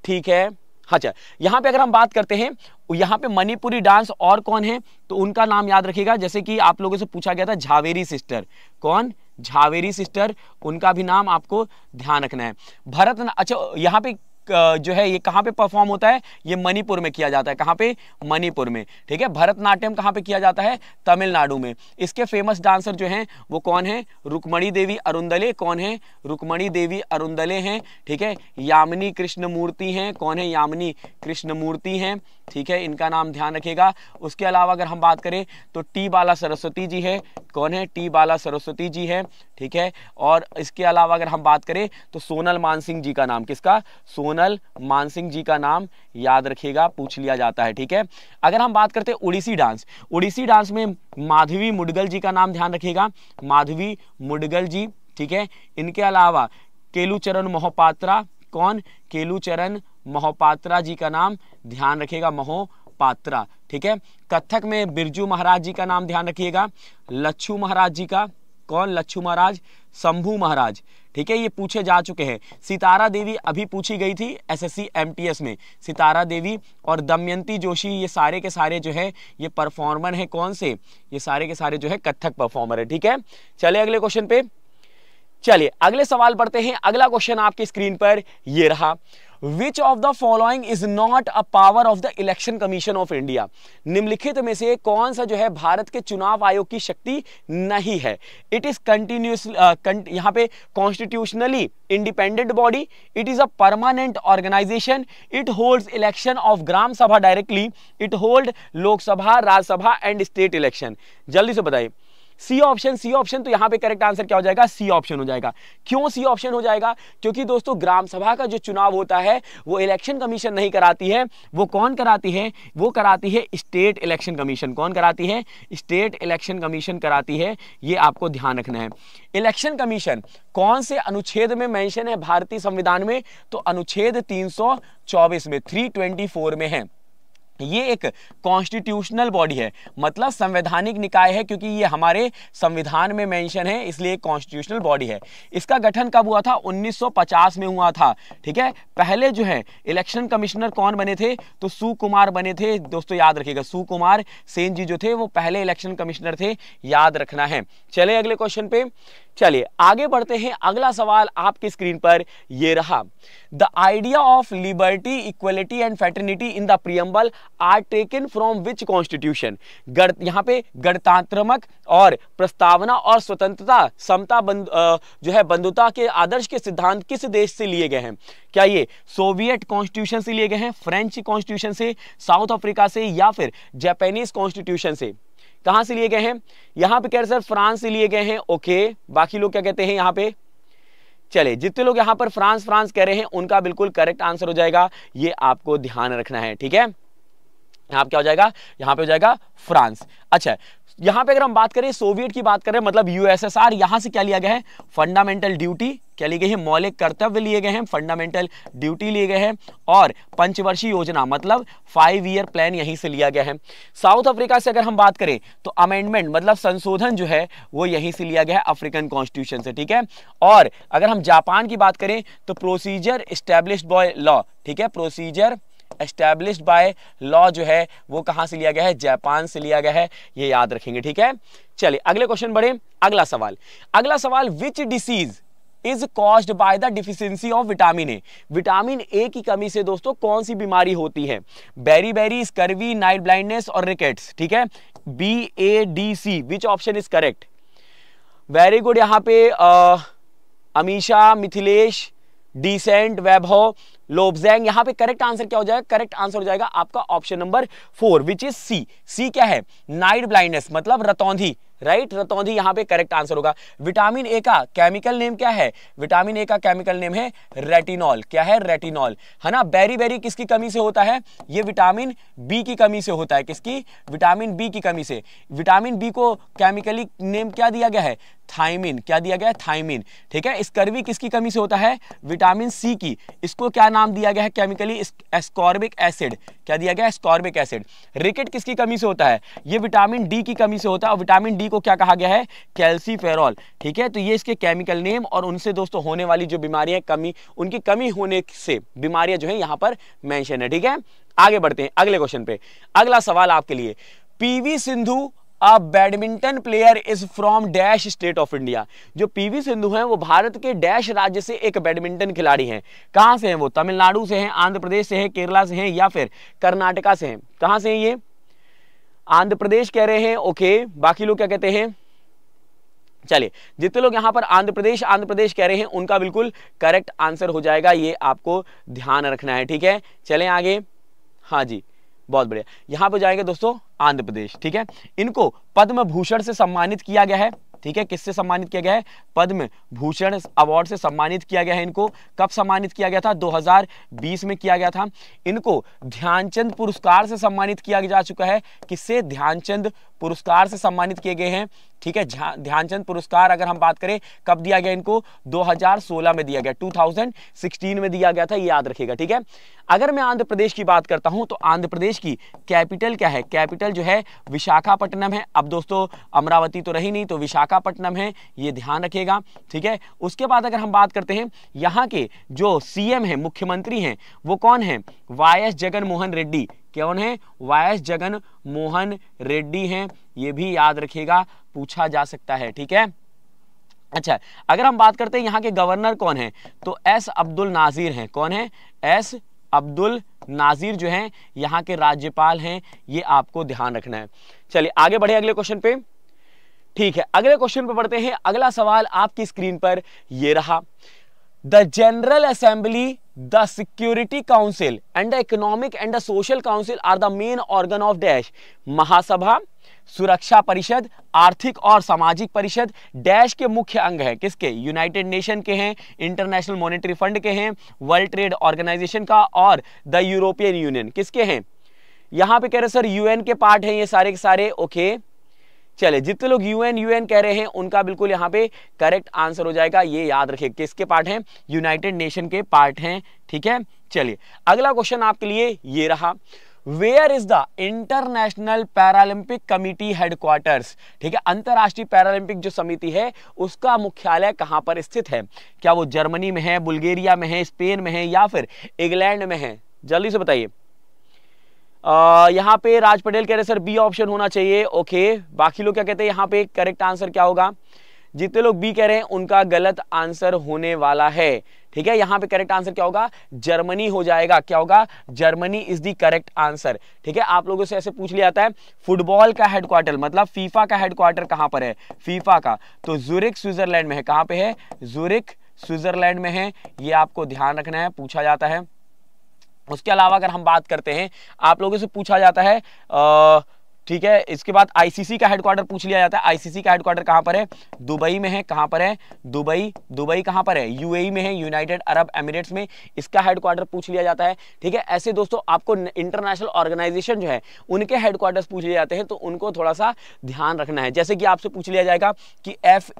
ठीक है अच्छा यहाँ पे अगर हम बात करते हैं यहाँ पे मणिपुरी डांस और कौन है तो उनका नाम याद रखिएगा जैसे कि आप लोगों से पूछा गया था झावेरी सिस्टर कौन झावेरी सिस्टर उनका भी नाम आपको ध्यान रखना है भरत अच्छा यहाँ पे जो है ये कहाँ पे परफॉर्म होता है ये मणिपुर में किया जाता है कहाँ पे मणिपुर में ठीक है भरतनाट्यम कहाँ पे किया जाता है तमिलनाडु में इसके फेमस डांसर जो हैं वो कौन है रुक्मणी देवी अरुंदले कौन है रुक्मणी देवी अरुंदले हैं ठीक है यामिनी कृष्णमूर्ति हैं कौन है यामिनी कृष्णमूर्ति हैं ठीक है इनका नाम ध्यान रखिएगा उसके अलावा अगर हम बात करें तो टी बाला सरस्वती जी है कौन है टी बाला सरस्वती जी है ठीक है और इसके अलावा अगर हम बात करें तो सोनल मानसिंह जी का नाम किसका सोनल मानसिंह जी का नाम याद रखिएगा पूछ लिया जाता है ठीक है अगर हम बात करते हैं उड़ीसी डांस उड़ीसी डांस में माधवी मुडगल जी का नाम ध्यान रखिएगा माधवी मुडगल जी ठीक है इनके अलावा केलूचरण मोहपात्रा कौन केलूचरण महोपात्रा जी का नाम ध्यान रखिएगा महोपात्रा ठीक है कथक में बिरजू महाराज जी का नाम ध्यान रखिएगा लच्छू महाराज जी का कौन लच्छू महाराज शंभू महाराज ठीक है ये पूछे जा चुके हैं सितारा देवी अभी पूछी गई थी एसएससी एमटीएस में सितारा देवी और दमयंती जोशी ये सारे के सारे जो है ये परफॉर्मर है कौन से ये सारे के सारे जो है कथक परफॉर्मर है ठीक है चले अगले क्वेश्चन पे चलिए अगले सवाल पढ़ते हैं अगला क्वेश्चन आपकी स्क्रीन पर यह रहा which of the following is not a power of the election commission of India निम्नलिखित में से कौन सा जो है भारत के चुनाव आयोग की शक्ति नहीं है इट इज कंटिन्यूस यहां पे constitutionally independent body it is a permanent organisation it holds election of gram sabha directly it hold Lok Sabha Rajya Sabha and state election जल्दी से बताइए सी ऑप्शन सी ऑप्शन तो यहाँ पे करेक्ट आंसर क्या हो जाएगा सी ऑप्शन हो जाएगा क्यों सी ऑप्शन हो जाएगा क्योंकि दोस्तों ग्राम सभा का जो चुनाव होता है वो इलेक्शन कमीशन नहीं कराती है वो कौन कराती है वो कराती है स्टेट इलेक्शन कमीशन कौन कराती है स्टेट इलेक्शन कमीशन कराती है ये आपको ध्यान रखना है इलेक्शन कमीशन कौन से अनुच्छेद में मेंशन है भारतीय संविधान में तो अनुच्छेद 324 में 324 में है ये एक कॉन्स्टिट्यूशनल बॉडी है मतलब संवैधानिक निकाय है क्योंकि ये हमारे संविधान में मेंशन है इसलिए एक कॉन्स्टिट्यूशनल बॉडी है इसका गठन कब हुआ था 1950 में हुआ था ठीक है पहले जो है इलेक्शन कमिश्नर कौन बने थे तो सुकुमार बने थे दोस्तों याद रखिएगा सुकुमार सेन जी जो थे वो पहले इलेक्शन कमिश्नर थे याद रखना है चले अगले क्वेश्चन पे चलिए आगे बढ़ते हैं अगला सवाल आपकी स्क्रीन पर यह रहा the idea of liberty equality and fraternity in the preamble are taken from which constitution यहाँ पे गणतांत्रमक और प्रस्तावना और स्वतंत्रता समता बंद, जो है बंधुता के आदर्श के सिद्धांत किस देश से लिए गए हैं क्या ये सोवियत कॉन्स्टिट्यूशन से लिए गए हैं फ्रेंच कॉन्स्टिट्यूशन से साउथ अफ्रीका से या फिर जापानीज कॉन्स्टिट्यूशन से कहां से लिए गए हैं यहां पे कह रहे सर फ्रांस से लिए गए हैं ओके बाकी लोग क्या कहते हैं यहां पे चले जितने लोग यहां पर फ्रांस फ्रांस कह रहे हैं उनका बिल्कुल करेक्ट आंसर हो जाएगा ये आपको ध्यान रखना है ठीक है यहां क्या हो जाएगा यहां पे हो जाएगा फ्रांस अच्छा यहां पे अगर हम बात करें सोवियत की बात करें मतलब यूएसएसआर यहां से क्या लिया गया है फंडामेंटल ड्यूटी क्या लिए गई है मौलिक कर्तव्य लिए गए हैं फंडामेंटल ड्यूटी लिए गए हैं और पंचवर्षीय योजना मतलब फाइव ईयर प्लान यहीं से लिया गया है साउथ अफ्रीका से अगर हम बात करें तो अमेंडमेंट मतलब संशोधन जो है वो यहीं से लिया गया है अफ्रीकन कॉन्स्टिट्यूशन से ठीक है और अगर हम जापान की बात करें तो प्रोसीजर स्टैब्लिश बॉय लॉ ठीक है प्रोसीजर एस्टैब्लिश बाय लॉ जो है वो कहाँ से लिया गया है जापान से लिया गया है ये याद रखेंगे ठीक है चलिए अगले क्वेश्चन बढ़े अगला सवाल अगला सवाल which disease is caused by the deficiency of vitamin A vitamin A की कमी से दोस्तों कौन सी बीमारी होती है beri beri scurvy night blindness और रिकेट्स ठीक है B A D C which option is correct very good यहाँ पे आ, अमीशा मिथिलेश डिसेंट वैभव लोबजैंग यहां पे करेक्ट आंसर क्या हो जाएगा करेक्ट आंसर हो जाएगा आपका option number four which is C C क्या है नाइट ब्लाइंडनेस मतलब रतौंधी राइट right? रतौंधी यहां पे करेक्ट आंसर होगा विटामिन ए का केमिकल नेम क्या है विटामिन ए का केमिकल नेम है रेटिनॉल क्या है रेटिनॉल है ना बेरी बेरी किसकी कमी से होता है ये विटामिन बी की कमी से होता है किसकी विटामिन बी की कमी से विटामिन बी को केमिकली नेम क्या दिया गया है थाइमिन क्या दिया गया है थाइमिन ठीक है स्कर्वी किसकी कमी से होता है विटामिन सी की इसको क्या नाम दिया गया है केमिकली एस्कॉर्बिक एसिड क्या दिया गया है एस्कॉर्बिक एसिड रिकेट किसकी कमी से होता है ये विटामिन डी की कमी से होता है और विटामिन डी को क्या कहा गया है कैल्सीफेरॉल ठीक है तो ये इसके केमिकल नेम और उनसे दोस्तों होने वाली जो बीमारियां कमी उनकी कमी होने से बीमारियां जो है यहाँ पर मैंशन है ठीक है आगे बढ़ते हैं अगले क्वेश्चन पे अगला सवाल आपके लिए PV Sindhu a badminton player is from dash state of India जो पीवी सिंधु हैं वो भारत के डैश राज्य से एक बैडमिंटन खिलाड़ी हैं कहाँ से हैं वो तमिलनाडु से हैं आंध्र प्रदेश से हैं केरला से हैं या फिर कर्नाटका से हैं कहाँ से हैं ये आंध्र प्रदेश कह रहे हैं ओके बाकी लोग क्या कहते हैं चलिए जितने लोग यहां पर आंध्र प्रदेश आंध्र प्रदेश कह रहे हैं उनका बिल्कुल करेक्ट आंसर हो जाएगा ये आपको ध्यान रखना है ठीक है चलें आगे हाँ जी बहुत बढ़िया यहां पर जाएंगे दोस्तों आंध्र प्रदेश ठीक है इनको पद्म भूषण से सम्मानित किया गया है ठीक है किससे सम्मानित किया गया है पद्म भूषण अवार्ड से सम्मानित किया गया है इनको कब सम्मानित किया गया था 2020 में किया गया था इनको ध्यानचंद पुरस्कार से सम्मानित किया जा चुका है किससे ध्यानचंद पुरस्कार से सम्मानित किए गए हैं ठीक है ध्यानचंद पुरस्कार अगर हम बात करें कब दिया गया इनको 2016 में दिया गया 2016 में दिया गया था ये याद रखिएगा ठीक है अगर मैं आंध्र प्रदेश की बात करता हूं तो आंध्र प्रदेश की कैपिटल क्या है कैपिटल जो है विशाखापट्टनम है अब दोस्तों अमरावती तो रही नहीं तो विशाखापट्टनम है ये ध्यान रखिएगा ठीक है उसके बाद अगर हम बात करते हैं यहाँ के जो सी है मुख्यमंत्री हैं वो कौन है वाई एस जगनमोहन रेड्डी कौन है वाई जगन मोहन रेड्डी हैं ये भी याद रखेगा पूछा जा सकता है ठीक है अच्छा अगर हम बात करते हैं यहाँ के गवर्नर कौन है तो एस अब्दुल नाजीर हैं कौन है एस अब्दुल नाजीर जो हैं यहाँ के राज्यपाल हैं ये आपको ध्यान रखना है चलिए आगे बढ़े अगले क्वेश्चन पे ठीक है अगले क्वेश्चन पे पढ़ते हैं अगला सवाल आपकी स्क्रीन पर ये रहा the general assembly the security council and the economic and the social council are the main organ of dash महासभा सुरक्षा परिषद आर्थिक और सामाजिक परिषद डैश के मुख्य अंग हैं किसके यूनाइटेड नेशन के हैं इंटरनेशनल मॉनेटरी फंड के हैं वर्ल्ड ट्रेड ऑर्गेनाइजेशन का और द यूरोपियन यूनियन किसके हैं यहां पे कह रहे सर यूएन के पार्ट हैं ये सारे के सारे ओके okay. चले जितने लोग यूएन यूएन कह रहे हैं उनका बिल्कुल यहाँ पे करेक्ट आंसर हो जाएगा ये याद रखिए किसके पार्ट हैं यूनाइटेड नेशन के पार्ट हैं ठीक है चलिए अगला क्वेश्चन आपके लिए ये रहा where is the international paralympic committee headquarters ठीक है अंतर्राष्ट्रीय पैरालंपिक जो समिति है उसका मुख्यालय कहां पर स्थित है क्या वो जर्मनी में है बुल्गेरिया में है स्पेन में है या फिर इंग्लैंड में है जल्दी से बताइए यहाँ पे राज पटेल कह रहे सर बी ऑप्शन होना चाहिए ओके बाकी लोग क्या कहते हैं यहाँ पे करेक्ट आंसर क्या होगा जितने लोग बी कह रहे हैं उनका गलत आंसर होने वाला है ठीक है यहाँ पे करेक्ट आंसर क्या होगा जर्मनी हो जाएगा क्या होगा Germany is the correct answer ठीक है आप लोगों से ऐसे पूछ लिया जाता है फुटबॉल का हेडक्वार्टर मतलब फीफा का हेडक्वार्टर कहां पर है फीफा का तो जूरिक स्विट्जरलैंड में है कहां पे है जुरिक स्विट्जरलैंड में है ये आपको ध्यान रखना है पूछा जाता है उसके अलावा अगर हम बात करते हैं आप लोगों से पूछा जाता है आ, ठीक है इसके बाद आईसीसी का हेडक्वार्टर पूछ लिया जाता है आईसीसी का हेडक्वार्टर कहां पर है दुबई में है कहां पर है दुबई दुबई कहां पर है यूएई e में है यूनाइटेड अरब एमिरेट्स में इसका हेडक्वार्टर पूछ लिया जाता है ठीक है ऐसे दोस्तों आपको इंटरनेशनल ऑर्गेनाइजेशन जो है उनके हेडक्वार्टर पूछ लिए जाते हैं तो उनको थोड़ा सा ध्यान रखना है जैसे कि आपसे पूछ लिया जाएगा कि एफ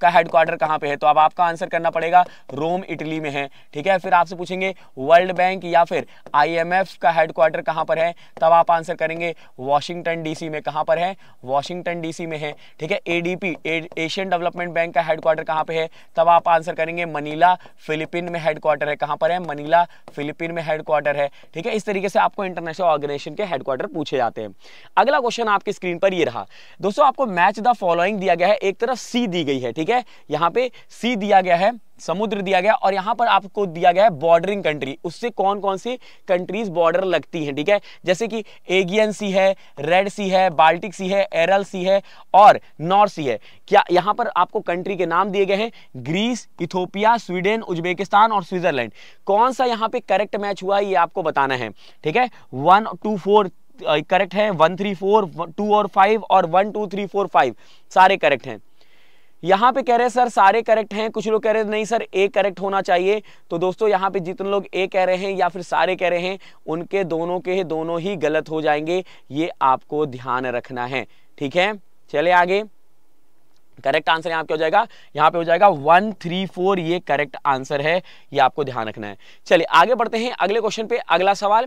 का हेडक्वार्टर कहां पर है तो अब आपका आंसर करना पड़ेगा रोम इटली में है ठीक है फिर आपसे पूछेंगे वर्ल्ड बैंक या फिर आई का हेडक्वार्टर कहां पर है तब आप आंसर करेंगे वॉशिंग वॉशिंगटन डीसी में कहां पर है वॉशिंगटन डीसी में है ठीक है एडीपी एशियन डेवलपमेंट बैंक का हेडक्वार्टर कहां पे है तब आप आंसर करेंगे मनीला फिलिपिन में हेडक्वार्टर है कहां पर है मनीला फिलिपिन में हेडक्वार्टर है ठीक है इस तरीके से आपको इंटरनेशनल ऑर्गेनाइजेशन के हेडक्वार्टर पूछे जाते हैं अगला क्वेश्चन आपकी स्क्रीन पर यह रहा दोस्तों आपको मैच द फॉलोइंग दिया गया है एक तरफ सी दी गई है ठीक है यहां पर सी दिया गया है समुद्र दिया गया और यहाँ पर आपको दिया गया है बॉर्डरिंग कंट्री उससे कौन कौन सी कंट्रीज बॉर्डर लगती हैं ठीक है जैसे कि एगियन सी है रेड सी है बाल्टिक सी है एरल सी है और नॉर्थ सी है क्या यहाँ पर आपको कंट्री के नाम दिए गए हैं ग्रीस इथोपिया स्वीडन उज्बेकिस्तान और स्विट्जरलैंड कौन सा यहाँ पे करेक्ट मैच हुआ ये आपको बताना है ठीक है वन टू फोर करेक्ट है वन थ्री फोर टू और फाइव और one two three four five सारे करेक्ट हैं यहां पे कह रहे सर सारे करेक्ट हैं कुछ लोग कह रहे नहीं सर ए करेक्ट होना चाहिए तो दोस्तों यहां पे जितने लोग ए कह रहे हैं या फिर सारे कह रहे हैं उनके दोनों के दोनों ही गलत हो जाएंगे ये आपको ध्यान रखना है ठीक है चले आगे करेक्ट आंसर यहाँ पे हो जाएगा यहाँ पे हो जाएगा वन थ्री फोर ये करेक्ट आंसर है ये आपको ध्यान रखना है चलिए आगे बढ़ते हैं अगले क्वेश्चन पे अगला सवाल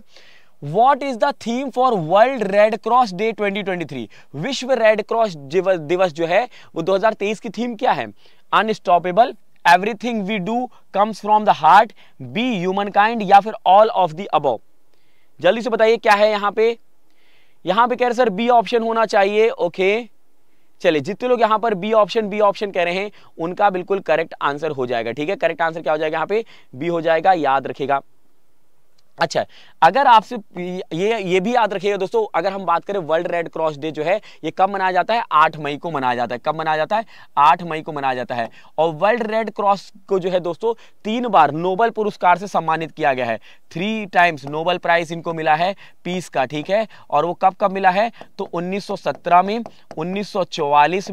what is the theme for world red cross day 2023 विश्व रेड क्रॉस दिवस जो है वो 2023 की थीम क्या है unstoppable everything we do comes from the heart be human kind या फिर ऑल ऑफ द अबव जल्दी से बताइए क्या है यहां पे यहां पे कह रहे सर बी ऑप्शन होना चाहिए ओके चलिए जितने लोग यहां पर बी ऑप्शन बी ऑप्शन कह रहे हैं उनका बिल्कुल करेक्ट आंसर हो जाएगा ठीक है करेक्ट आंसर क्या हो जाएगा यहां पे बी हो जाएगा याद रखेगा अच्छा अगर आपसे ये ये भी याद रखिएगा दोस्तों अगर हम बात करें वर्ल्ड रेड क्रॉस डे जो है ये कब मनाया जाता है आठ मई को मनाया जाता है कब मनाया जाता है आठ मई को मनाया जाता है और वर्ल्ड रेड क्रॉस को जो है दोस्तों तीन बार नोबल पुरस्कार से सम्मानित किया गया है थ्री टाइम्स नोबल प्राइज इनको मिला है पीस का ठीक है और वो कब कब मिला है तो उन्नीस में उन्नीस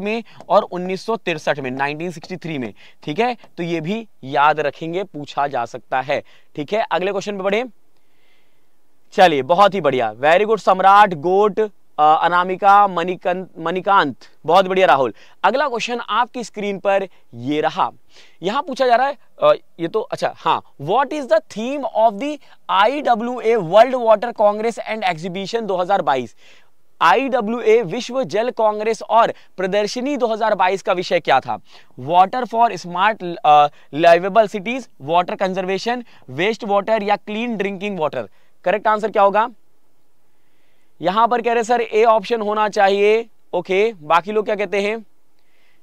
में और उन्नीस में नाइनटीन में ठीक है तो ये भी याद रखेंगे पूछा जा सकता है ठीक है अगले क्वेश्चन पे बढ़े चलिए बहुत ही बढ़िया वेरी गुड सम्राट गोट अनामिका मणिकंत मणिकांत बहुत बढ़िया राहुल अगला क्वेश्चन आपकी स्क्रीन पर ये रहा यहां पूछा जा रहा है आ, ये तो अच्छा हाँ what is the theme of the I W A world water congress and exhibition 2022 ए विश्व जल कांग्रेस और प्रदर्शनी 2022 का विषय क्या था water for smart liveable cities water conservation waste water या clean drinking water correct answer क्या होगा यहां पर कह रहे सर ए ऑप्शन होना चाहिए ओके बाकी लोग क्या कहते हैं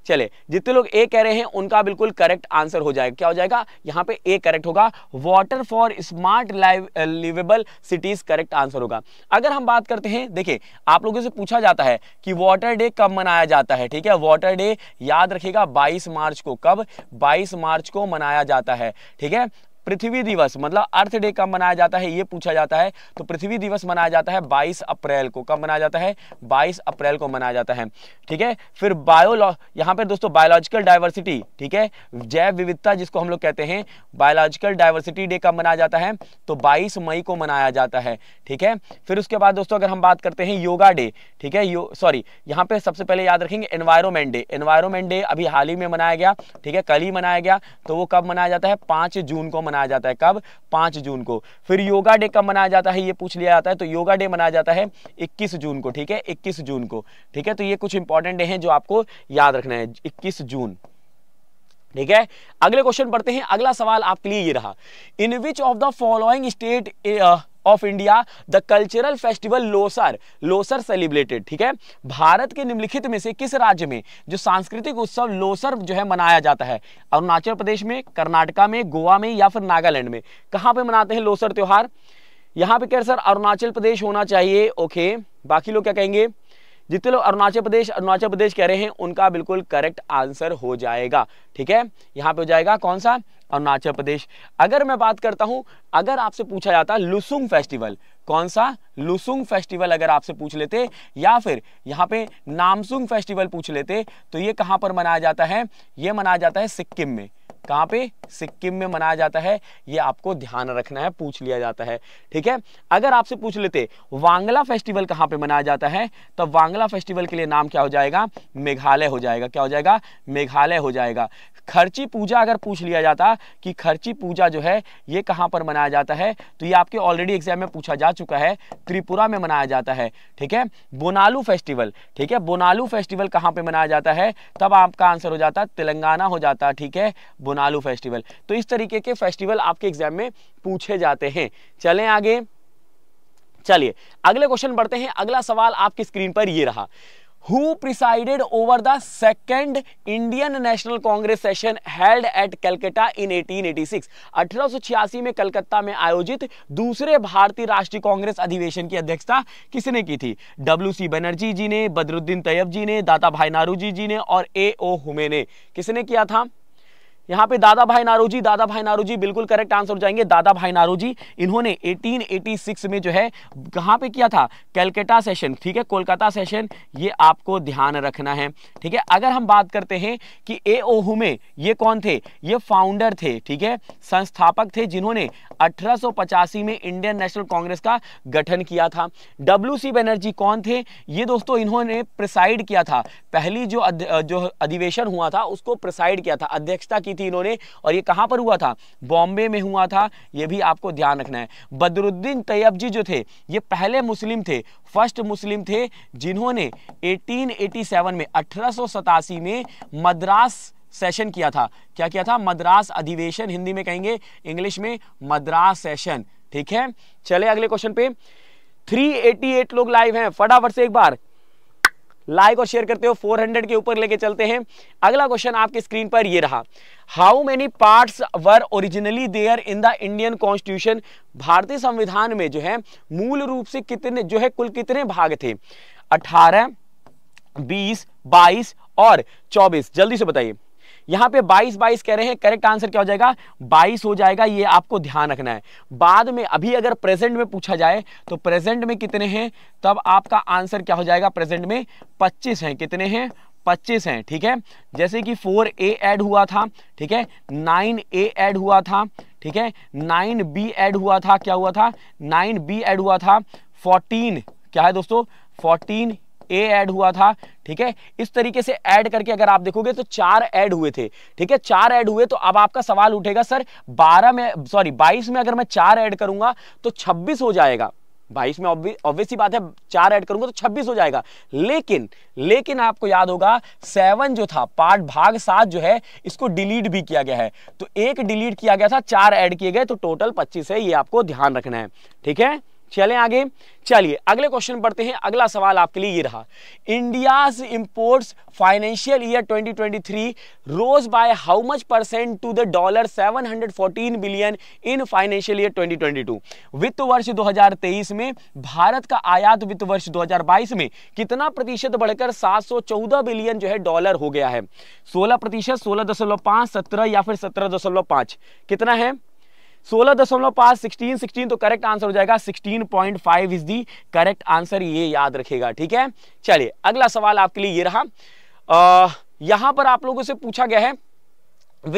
चले जितने लोग ए कह रहे हैं उनका बिल्कुल करेक्ट आंसर हो जाएगा क्या हो जाएगा यहां पे ए करेक्ट होगा water for smart live livable cities correct answer होगा अगर हम बात करते हैं देखिए आप लोगों से पूछा जाता है कि वाटर डे कब मनाया जाता है ठीक है वाटर डे याद रखिएगा 22 मार्च को कब 22 मार्च को मनाया जाता है ठीक है पृथ्वी दिवस मतलब अर्थ डे कब मनाया जाता है ये पूछा जाता है तो पृथ्वी दिवस मनाया जाता है 22 अप्रैल को कब मनाया जाता है 22 अप्रैल को मनाया जाता है ठीक है फिर बायोलॉ यहाँ पर दोस्तों बायोलॉजिकल डाइवर्सिटी ठीक है जैव विविधता जिसको हम लोग कहते हैं बायोलॉजिकल डाइवर्सिटी डे कब मनाया जाता है तो बाईस मई को मनाया जाता है ठीक है फिर उसके बाद दोस्तों अगर हम बात करते हैं योगा डे ठीक है सॉरी यहाँ पे सबसे पहले याद रखेंगे एनवायरमेंट डे एनवायरमेंट डे अभी हाल ही में मनाया गया ठीक है कल ही मनाया गया तो वो कब मनाया जाता है पांच जून को मनाया जाता है कब पांच जून को फिर योगा डे कब मनाया जाता है ये पूछ लिया जाता है तो योगा डे मनाया जाता है इक्कीस जून को ठीक है इक्कीस जून को ठीक है तो ये कुछ इंपॉर्टेंट डे है जो आपको याद रखना है इक्कीस जून ठीक है अगले क्वेश्चन पढ़ते हैं अगला सवाल आपके लिए ये रहा in which of the following state of India the cultural festival Losar Losar celebrated ठीक है भारत के निम्नलिखित में से किस राज्य में जो सांस्कृतिक उत्सव लोसर जो है मनाया जाता है अरुणाचल प्रदेश में कर्नाटका में गोवा में या फिर नागालैंड में कहाँ पे मनाते हैं लोसर त्यौहार यहाँ पे कह सर अरुणाचल प्रदेश होना चाहिए ओके बाकी लोग क्या कहेंगे जितने लोग अरुणाचल प्रदेश अरुणाचल प्रदेश कह रहे हैं उनका बिल्कुल करेक्ट आंसर हो जाएगा ठीक है यहाँ पे हो जाएगा कौन सा अरुणाचल प्रदेश अगर मैं बात करता हूं अगर आपसे पूछा जाता लुसुंग फेस्टिवल कौन सा लुसुंग फेस्टिवल अगर आपसे पूछ लेते या फिर यहाँ पे नामसुंग फेस्टिवल पूछ लेते तो ये कहाँ पर मनाया जाता है ये मनाया जाता है सिक्किम में कहाँ पे सिक्किम में मनाया जाता है ये आपको ध्यान रखना है पूछ लिया जाता है ठीक है अगर आपसे पूछ लेते वांगला फेस्टिवल कहाँ पे मनाया जाता है तो वांगला फेस्टिवल के लिए नाम क्या हो जाएगा मेघालय हो जाएगा क्या हो जाएगा मेघालय हो जाएगा खर्ची पूजा अगर पूछ लिया जाता कि खर्ची पूजा जो है ये कहाँ पर मनाया जाता है तो ये आपके ऑलरेडी एग्जाम में पूछा जा चुका है त्रिपुरा में मनाया जाता है ठीक है बोनालू फेस्टिवल ठीक है बोनालू फेस्टिवल कहाँ पर मनाया जाता है तब आपका आंसर हो जाता है तेलंगाना हो जाता ठीक है बोनालू फेस्टिवल तो इस तरीके के फेस्टिवल आपके एग्जाम में पूछे जाते हैं चलें आगे चलिए अगले क्वेश्चन बढ़ते हैं अगला सवाल आपकी स्क्रीन पर ये रहा who presided over the second Indian National Congress session held at Calcutta in 1886 1886 में कलकत्ता में आयोजित दूसरे भारतीय राष्ट्रीय कांग्रेस अधिवेशन की अध्यक्षता किसने की थी डब्ल्यू सी बनर्जी जी ने बदरुद्दीन तैयब जी ने दाता भाई नारू जी जी ने और ए ओ हुमे ने किसने किया था यहाँ पे दादा भाई नारोजी दादा भाई नारोजी बिल्कुल करेक्ट आंसर हो जाएंगे दादा भाई नारोजी इन्होंने 1886 में जो है कहाँ पे किया था कलकत्ता सेशन ठीक है कोलकाता सेशन ये आपको ध्यान रखना है ठीक है अगर हम बात करते हैं कि ए में ये कौन थे ये फाउंडर थे ठीक है संस्थापक थे जिन्होंने अठारह में इंडियन नेशनल कांग्रेस का गठन किया था डब्ल्यू सी बनर्जी कौन थे ये दोस्तों इन्होंने प्रिसाइड किया था पहली जो जो अधिवेशन हुआ था उसको प्रिसाइड किया था अध्यक्षता की की थी इन्होंने और ये कहाँ पर हुआ था बॉम्बे में हुआ था ये भी आपको ध्यान रखना है बदरुद्दीन तैयब जी जो थे ये पहले मुस्लिम थे फर्स्ट मुस्लिम थे जिन्होंने 1887 में अठारह में मद्रास सेशन किया था क्या किया था मद्रास अधिवेशन हिंदी में कहेंगे इंग्लिश में मद्रास सेशन ठीक है चले अगले क्वेश्चन पे 388 लोग लाइव हैं फटाफट से एक बार लाइक और शेयर करते हो 400 के ऊपर लेके चलते हैं अगला क्वेश्चन आपके स्क्रीन पर ये रहा how many parts were originally there in the Indian constitution भारतीय संविधान में जो है मूल रूप से कितने जो है कुल कितने भाग थे अठारह बीस बाईस और चौबीस जल्दी से बताइए यहाँ पे 22 22 कह रहे हैं करेक्ट आंसर क्या हो जाएगा 22 हो जाएगा ये आपको ध्यान रखना है बाद में अभी अगर प्रेजेंट में पूछा जाए तो प्रेजेंट में कितने हैं तब आपका आंसर क्या हो जाएगा प्रेजेंट में पच्चीस हैं कितने हैं पच्चीस हैं ठीक है जैसे कि फोर ए एड हुआ था ठीक है नाइन ए एड हुआ था ठीक है नाइन बी एड हुआ था क्या हुआ था नाइन बी एड हुआ था फोर्टीन क्या है दोस्तों फोर्टीन ए ऐड हुआ था ठीक है इस तरीके से ऐड करके अगर आप देखोगे तो चार ऐड हुए थे ठीक है चार ऐड हुए तो अब आपका सवाल उठेगा सर 12 में सॉरी 22 में अगर मैं चार ऐड करूंगा तो 26 हो जाएगा 22 में ऑब्वियस ही बात है चार ऐड करूंगा तो 26 हो जाएगा लेकिन लेकिन आपको याद होगा सेवन जो था पार्ट भाग सात जो है इसको डिलीट भी किया गया है तो एक डिलीट किया गया था चार ऐड किए गए तो टोटल 25 है ये आपको ध्यान रखना है ठीक है चलें आगे चलिए अगले क्वेश्चन पढ़ते हैं अगला सवाल आपके लिए ये रहा India imports financial year 2023 rose by how much percent to the dollar 714 billion in financial year 2022 वित्त वर्ष 2023 में भारत का आयात वित्त वर्ष 2022 में कितना प्रतिशत बढ़कर 714 बिलियन जो है डॉलर हो गया है सोलह प्रतिशत सोलह या फिर सत्रह कितना है सोलह दशमलव पांच सिक्सटीन सिक्सटीन तो करेक्ट आंसर हो जाएगा sixteen point five is the correct answer ये याद रखेगा ठीक है चलिए अगला सवाल आपके लिए ये रहा आ, यहां पर आप लोगों से पूछा गया है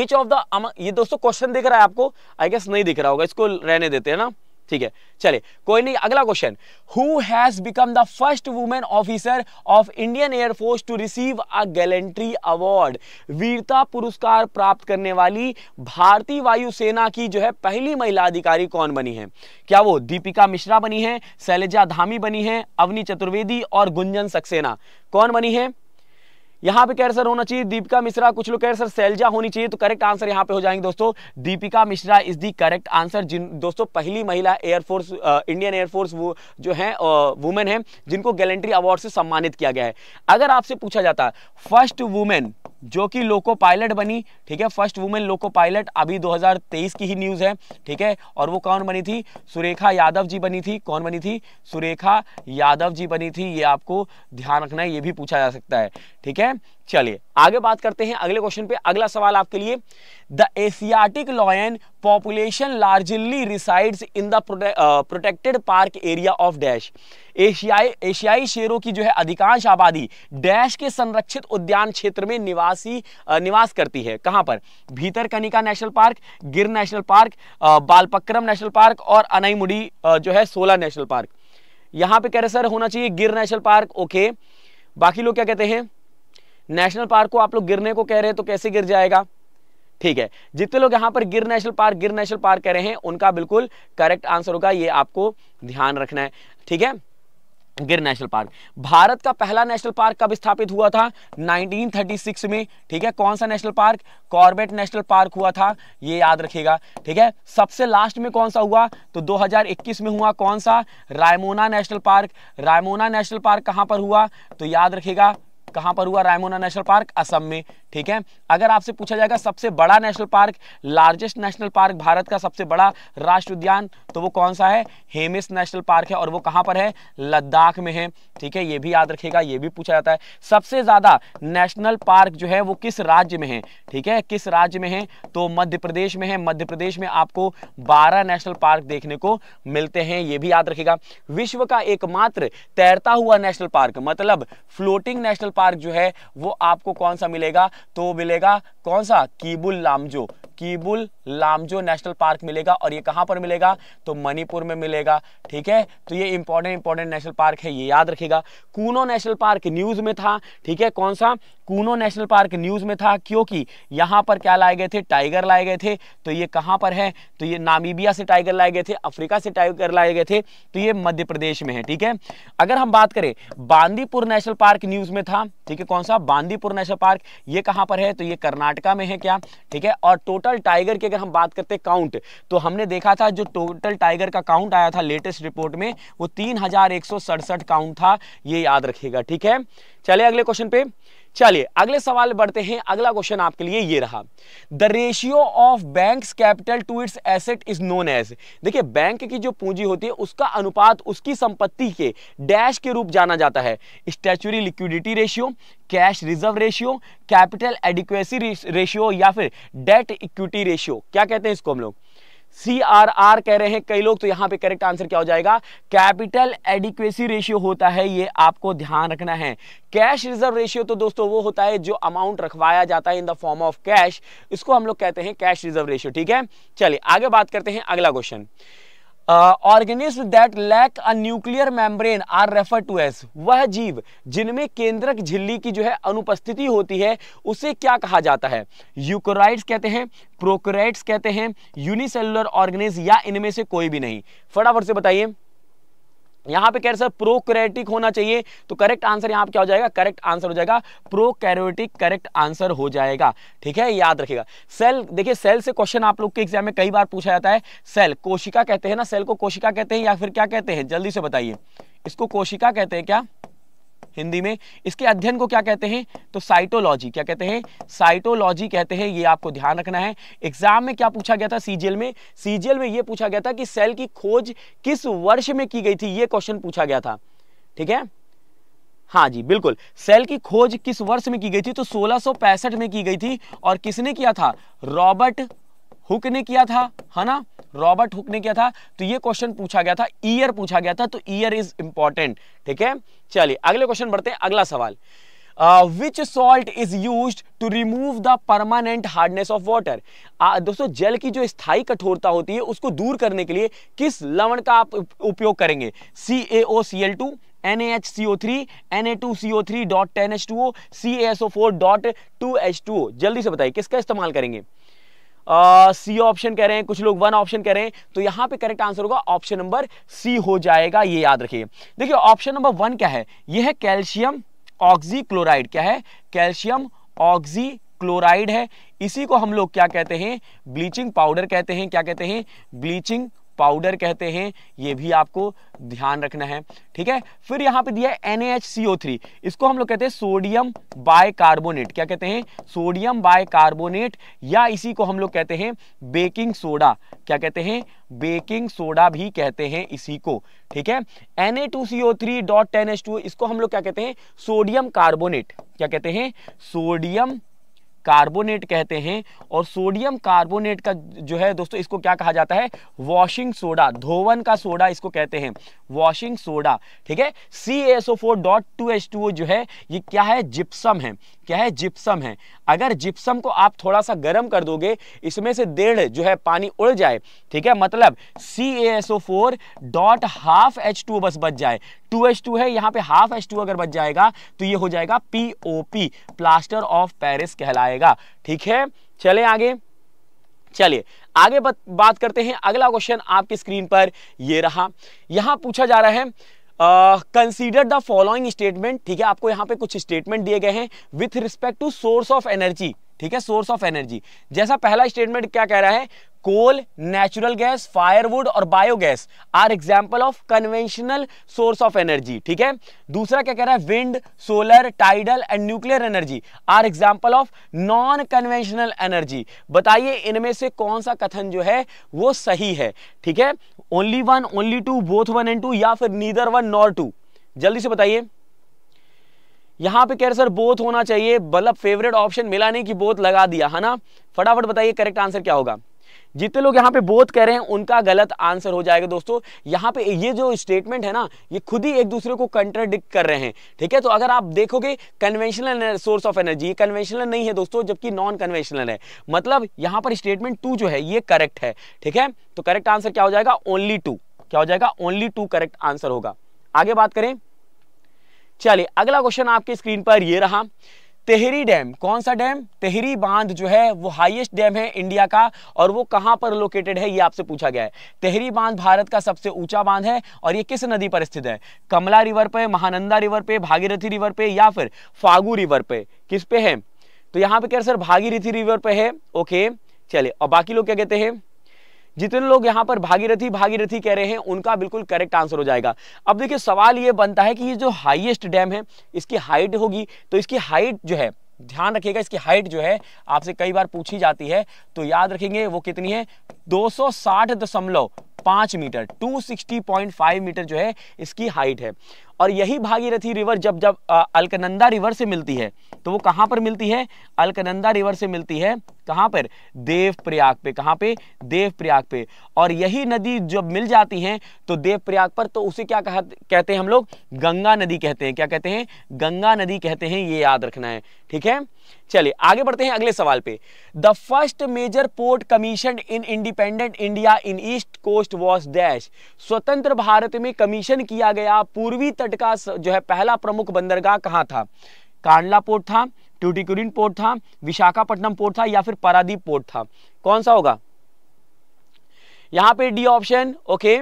विच ऑफ द ये दोस्तों क्वेश्चन दिख रहा है आपको आई गेस नहीं दिख रहा होगा इसको रहने देते हैं ना ठीक है चले कोई नहीं अगला question who has become the first women officer of Indian air force to receive a gallantry award वीरता पुरस्कार प्राप्त करने वाली भारतीय वायुसेना की जो है पहली महिला अधिकारी कौन बनी है क्या वो दीपिका मिश्रा बनी है शैलजा धामी बनी है अवनी चतुर्वेदी और गुंजन सक्सेना कौन बनी है यहाँ पे कह सर होना चाहिए दीपिका मिश्रा कुछ लोग कह रहे सर सैलजा होनी चाहिए तो करेक्ट आंसर यहाँ पे हो जाएंगे दोस्तों Deepika Mishra is the correct answer जिन दोस्तों पहली महिला एयरफोर्स इंडियन एयरफोर्स वो जो है वुमेन है जिनको गैलेंट्री अवार्ड से सम्मानित किया गया है अगर आपसे पूछा जाता फर्स्ट वुमेन जो कि लोको पायलट बनी ठीक है फर्स्ट वुमेन लोको पायलट अभी 2023 की ही न्यूज़ है ठीक है और वो कौन बनी थी सुरेखा यादव जी बनी थी कौन बनी थी सुरेखा यादव जी बनी थी ये आपको ध्यान रखना है ये भी पूछा जा सकता है ठीक है चलिए आगे बात करते हैं अगले क्वेश्चन पे अगला सवाल आपके लिए the Asiatic lion population largely resides in the protected park area of dash एशियाई एशियाई शेरों की जो है अधिकांश आबादी डैश के संरक्षित उद्यान क्षेत्र में निवासी निवास करती है कहां पर Bhitarkanika national park Gir national park Balpakram national park और अनईमुडी जो है सोला नेशनल पार्क यहां पर कह रहे सर होना चाहिए गिर नेशनल पार्क ओके बाकी लोग क्या कहते हैं नेशनल पार्क को आप लोग गिरने को कह रहे हैं तो कैसे गिर जाएगा ठीक है जितने लोग यहाँ पर Gir national park Gir national park कह रहे हैं उनका बिल्कुल करेक्ट आंसर होगा ये आपको ध्यान रखना है ठीक है गिर नेशनल पार्क भारत का पहला नेशनल पार्क कब स्थापित हुआ था 1936 में ठीक है कौन सा national park Corbett national park हुआ था ये याद रखिएगा ठीक है सबसे लास्ट में कौन सा हुआ तो 2021 में हुआ कौन सा Raimona national park Raimona national park कहां पर हुआ तो याद रखिएगा कहां पर हुआ रायमोना नेशनल पार्क असम में ठीक है अगर आपसे पूछा जाएगा सबसे बड़ा national park largest national park Bharat का सबसे बड़ा राष्ट्र उद्यान तो वो कौन सा है हेमिस नेशनल पार्क है और वो कहाँ पर है लद्दाख में है ठीक है ये भी याद रखेगा ये भी पूछा जाता है सबसे ज़्यादा नेशनल पार्क जो है वो किस राज्य में है ठीक है किस राज्य में है तो मध्य प्रदेश में है मध्य प्रदेश में आपको बारह नेशनल पार्क देखने को मिलते हैं ये भी याद रखेगा विश्व का एकमात्र तैरता हुआ नेशनल पार्क मतलब फ्लोटिंग नेशनल पार्क जो है वो आपको कौन सा मिलेगा तो मिलेगा कौन सा कीबुल लामजो कीबुल लामजो नेशनल पार्क मिलेगा और ये कहाँ पर मिलेगा तो मणिपुर में मिलेगा ठीक है तो ये इंपॉर्टेंट इंपॉर्टेंट नेशनल पार्क है ये याद रखेगा कूनो नेशनल पार्क न्यूज में था ठीक है कौन सा कूनो नेशनल पार्क न्यूज़ में था क्योंकि यहां पर क्या लाए गए थे टाइगर लाए गए थे तो ये कहां पर है तो ये नामीबिया से टाइगर लाए गए थे अफ्रीका से टाइगर लाए गए थे तो ये मध्य प्रदेश में है ठीक है अगर हम बात करें बांदीपुर नेशनल पार्क न्यूज़ में था ठीक है कौन सा बांदीपुर नेशनल पार्क ये कहां पर है तो ये कर्नाटका में है क्या ठीक है और टोटल टाइगर की अगर हम बात करते काउंट तो हमने देखा था जो टोटल टाइगर का काउंट आया था लेटेस्ट रिपोर्ट में वो तीन काउंट था ये याद रखेगा ठीक है चले अगले क्वेश्चन पे चलिए अगले सवाल बढ़ते हैं अगला क्वेश्चन आपके लिए ये रहा the ratio of bank capital to its asset is known as देखिए बैंक की जो पूंजी होती है उसका अनुपात उसकी संपत्ति के डैश के रूप जाना जाता है statutory liquidity ratio cash reserve ratio capital adequacy ratio या फिर डेट इक्विटी रेशियो क्या कहते हैं इसको हम लोग सी आर आर कह रहे हैं कई लोग तो यहां पे करेक्ट आंसर क्या हो जाएगा कैपिटल एडिक्वेसी रेशियो होता है ये आपको ध्यान रखना है कैश रिजर्व रेशियो तो दोस्तों वो होता है जो अमाउंट रखवाया जाता है in the form of cash इसको हम लोग कहते हैं कैश रिजर्व रेशियो ठीक है चलिए आगे बात करते हैं अगला question organism that lack a nuclear membrane are refer to as वह जीव जिनमें केंद्रक झिल्ली की जो है अनुपस्थिति होती है उसे क्या कहा जाता है यूकोराइड्स कहते हैं प्रोकोराइड्स कहते हैं यूनिसेलुलर ऑर्गेनिज या इनमें से कोई भी नहीं फटाफट से बताइए यहाँ पे कह रहे सर प्रोकैरियोटिक होना चाहिए तो करेक्ट आंसर यहाँ पे क्या हो जाएगा करेक्ट आंसर हो जाएगा प्रोकैरियोटिक करेक्ट आंसर हो जाएगा ठीक है याद रखिएगा सेल देखिए सेल से क्वेश्चन आप लोग के एग्जाम में कई बार पूछा जाता है सेल कोशिका कहते हैं ना सेल को कोशिका कहते हैं या फिर क्या कहते हैं जल्दी से बताइए इसको कोशिका कहते हैं क्या हिंदी में इसके अध्ययन को क्या कहते हैं तो साइटोलॉजी क्या कहते हैं साइटोलॉजी कहते हैं ये आपको ध्यान रखना है एग्जाम में क्या पूछा गया था सीजीएल में सीजीएल में ये पूछा गया था कि सेल की खोज किस वर्ष में की गई थी ये क्वेश्चन पूछा गया था ठीक है हाँ जी बिल्कुल सेल की खोज किस वर्ष में की गई थी तो सोलह में की गई थी और किसने किया था रॉबर्ट हुक ने किया था है ना रॉबर्ट हुक ने किया था तो ये क्वेश्चन पूछा गया था ईयर पूछा गया था तो ईयर इज इंपॉर्टेंट ठीक है चलिए अगले क्वेश्चन बढ़ते हैं अगला सवाल which salt is use to remove the permanent hardness of water दोस्तों जल की जो स्थायी कठोरता होती है उसको दूर करने के लिए किस लवण का आप उपयोग करेंगे C A O C L two N H C O three N A two C O three dot ten H two O C S O four dot two H two O जल्दी से बताइए किसका इस्तेमाल करेंगे C option कह रहे हैं कुछ लोग वन ऑप्शन कह रहे हैं तो यहां पे करेक्ट आंसर होगा ऑप्शन नंबर सी हो जाएगा ये याद रखिए देखिए ऑप्शन नंबर वन क्या है ये है कैल्शियम ऑक्जी क्लोराइड क्या है कैल्शियम ऑक्जी क्लोराइड है इसी को हम लोग क्या कहते हैं ब्लीचिंग पाउडर कहते हैं क्या कहते हैं ब्लीचिंग पाउडर कहते हैं ये भी आपको ध्यान रखना है ठीक है फिर यहाँ पे दिया है NaHCO3 इसको हम लोग कहते हैं सोडियम बायकार्बोनेट क्या कहते हैं सोडियम बायकार्बोनेट या इसी को हम लोग कहते हैं बेकिंग सोडा क्या कहते हैं बेकिंग सोडा भी कहते हैं इसी को ठीक है Na2CO3 डॉट इसको हम लोग क्या कहते हैं सोडियम कार्बोनेट क्या कहते हैं सोडियम कार्बोनेट कहते हैं और सोडियम कार्बोनेट का जो है दोस्तों इसको क्या कहा जाता है वॉशिंग सोडा धोवन का सोडा इसको कहते हैं वॉशिंग सोडा ठीक है C S O four dot two H two जो है ये क्या है जिप्सम है क्या है जिप्सम है अगर जिप्सम को आप थोड़ा सा गर्म कर दोगे इसमें से डेढ़ जो है पानी उड़ जाए ठीक है मतलब C S O four dot half H two बस बच जाए टू एच टू है यहाँ पे हाफ एच टू अगर बच जाएगा तो ये हो जाएगा P O P plaster of Paris कहलाएगा जाएगा ठीक है चले आगे चलिए आगे बात करते हैं अगला क्वेश्चन आपकी स्क्रीन पर ये रहा यहां पूछा जा रहा है कंसीडर द फॉलोइंग स्टेटमेंट ठीक है आपको यहां पे कुछ स्टेटमेंट दिए गए हैं with respect to source of energy ठीक है सोर्स ऑफ एनर्जी जैसा पहला स्टेटमेंट क्या कह रहा है कोल नेचुरल गैस फायरवुड और biogas are example of conventional source of energy ठीक है दूसरा क्या कह रहा है wind solar tidal and nuclear energy are example of non conventional energy बताइए इनमें से कौन सा कथन जो है वो सही है ठीक है only one only two both one and two या फिर नीदर वन नॉर टू जल्दी से बताइए यहाँ पे कह रहे सर बोथ होना चाहिए मतलब फेवरेट ऑप्शन मिला नहीं कि बोथ लगा दिया है ना फटाफट बताइए करेक्ट आंसर क्या होगा जितने लोग यहाँ पे बोथ कह रहे हैं उनका गलत आंसर हो जाएगा दोस्तों यहाँ पे ये जो स्टेटमेंट है ना ये खुद ही एक दूसरे को कंट्राडिक्ट कर रहे हैं ठीक है तो अगर आप देखोगे conventional source of energy conventional नहीं है दोस्तों जबकि नॉन कन्वेंशनल है मतलब यहाँ पर स्टेटमेंट टू जो है ये करेक्ट है ठीक है तो करेक्ट आंसर क्या हो जाएगा ओनली टू क्या हो जाएगा ओनली टू करेक्ट आंसर होगा आगे बात करें चलिए अगला क्वेश्चन आपके स्क्रीन पर ये रहा तेहरी डैम कौन सा डैम तेहरी बांध जो है वो हाईएस्ट डैम है इंडिया का और वो कहाँ पर लोकेटेड है ये आपसे पूछा गया है तेहरी बांध भारत का सबसे ऊंचा बांध है और ये किस नदी पर स्थित है कमला रिवर पे महानंदा रिवर पे भागीरथी रिवर पे या फिर फागू रिवर पे किस पे है तो यहाँ पे कह रहे सर भागीरथी रिवर पे है ओके चलिए और बाकी लोग क्या कहते हैं जितने लोग यहाँ पर भागीरथी भागीरथी कह रहे हैं उनका बिल्कुल करेक्ट आंसर हो जाएगा अब देखिए सवाल ये बनता है कि ये जो हाइएस्ट डैम है इसकी हाइट होगी तो इसकी हाइट जो है ध्यान रखिएगा इसकी हाइट जो है आपसे कई बार पूछी जाती है तो याद रखेंगे वो कितनी है दो सौ साठ दशमलव पांच मीटर 260.5 मीटर जो है इसकी हाइट है और यही भागीरथी रिवर जब जब अलकनंदा रिवर से मिलती है तो वो कहां पर मिलती है अलकनंदा रिवर से मिलती है कहां पर देवप्रयाग पे कहां पे देवप्रयाग पे और यही नदी जब मिल जाती है तो देवप्रयाग पर तो उसे क्या कहा कहते हैं हम लोग गंगा नदी कहते हैं क्या कहते हैं गंगा नदी कहते हैं ये याद रखना है ठीक है चलिए आगे बढ़ते हैं अगले सवाल पे the first major port commission in independent India in east coast was dash स्वतंत्र भारत में कमीशन किया गया पूर्वी तट का जो है पहला प्रमुख बंदरगाह कहाँ था कांडला पोर्ट था ट्यूटिकुरिन पोर्ट था विशाखापट्टनम पोर्ट था या फिर पारादीप पोर्ट था कौन सा होगा यहां पे डी ऑप्शन ओके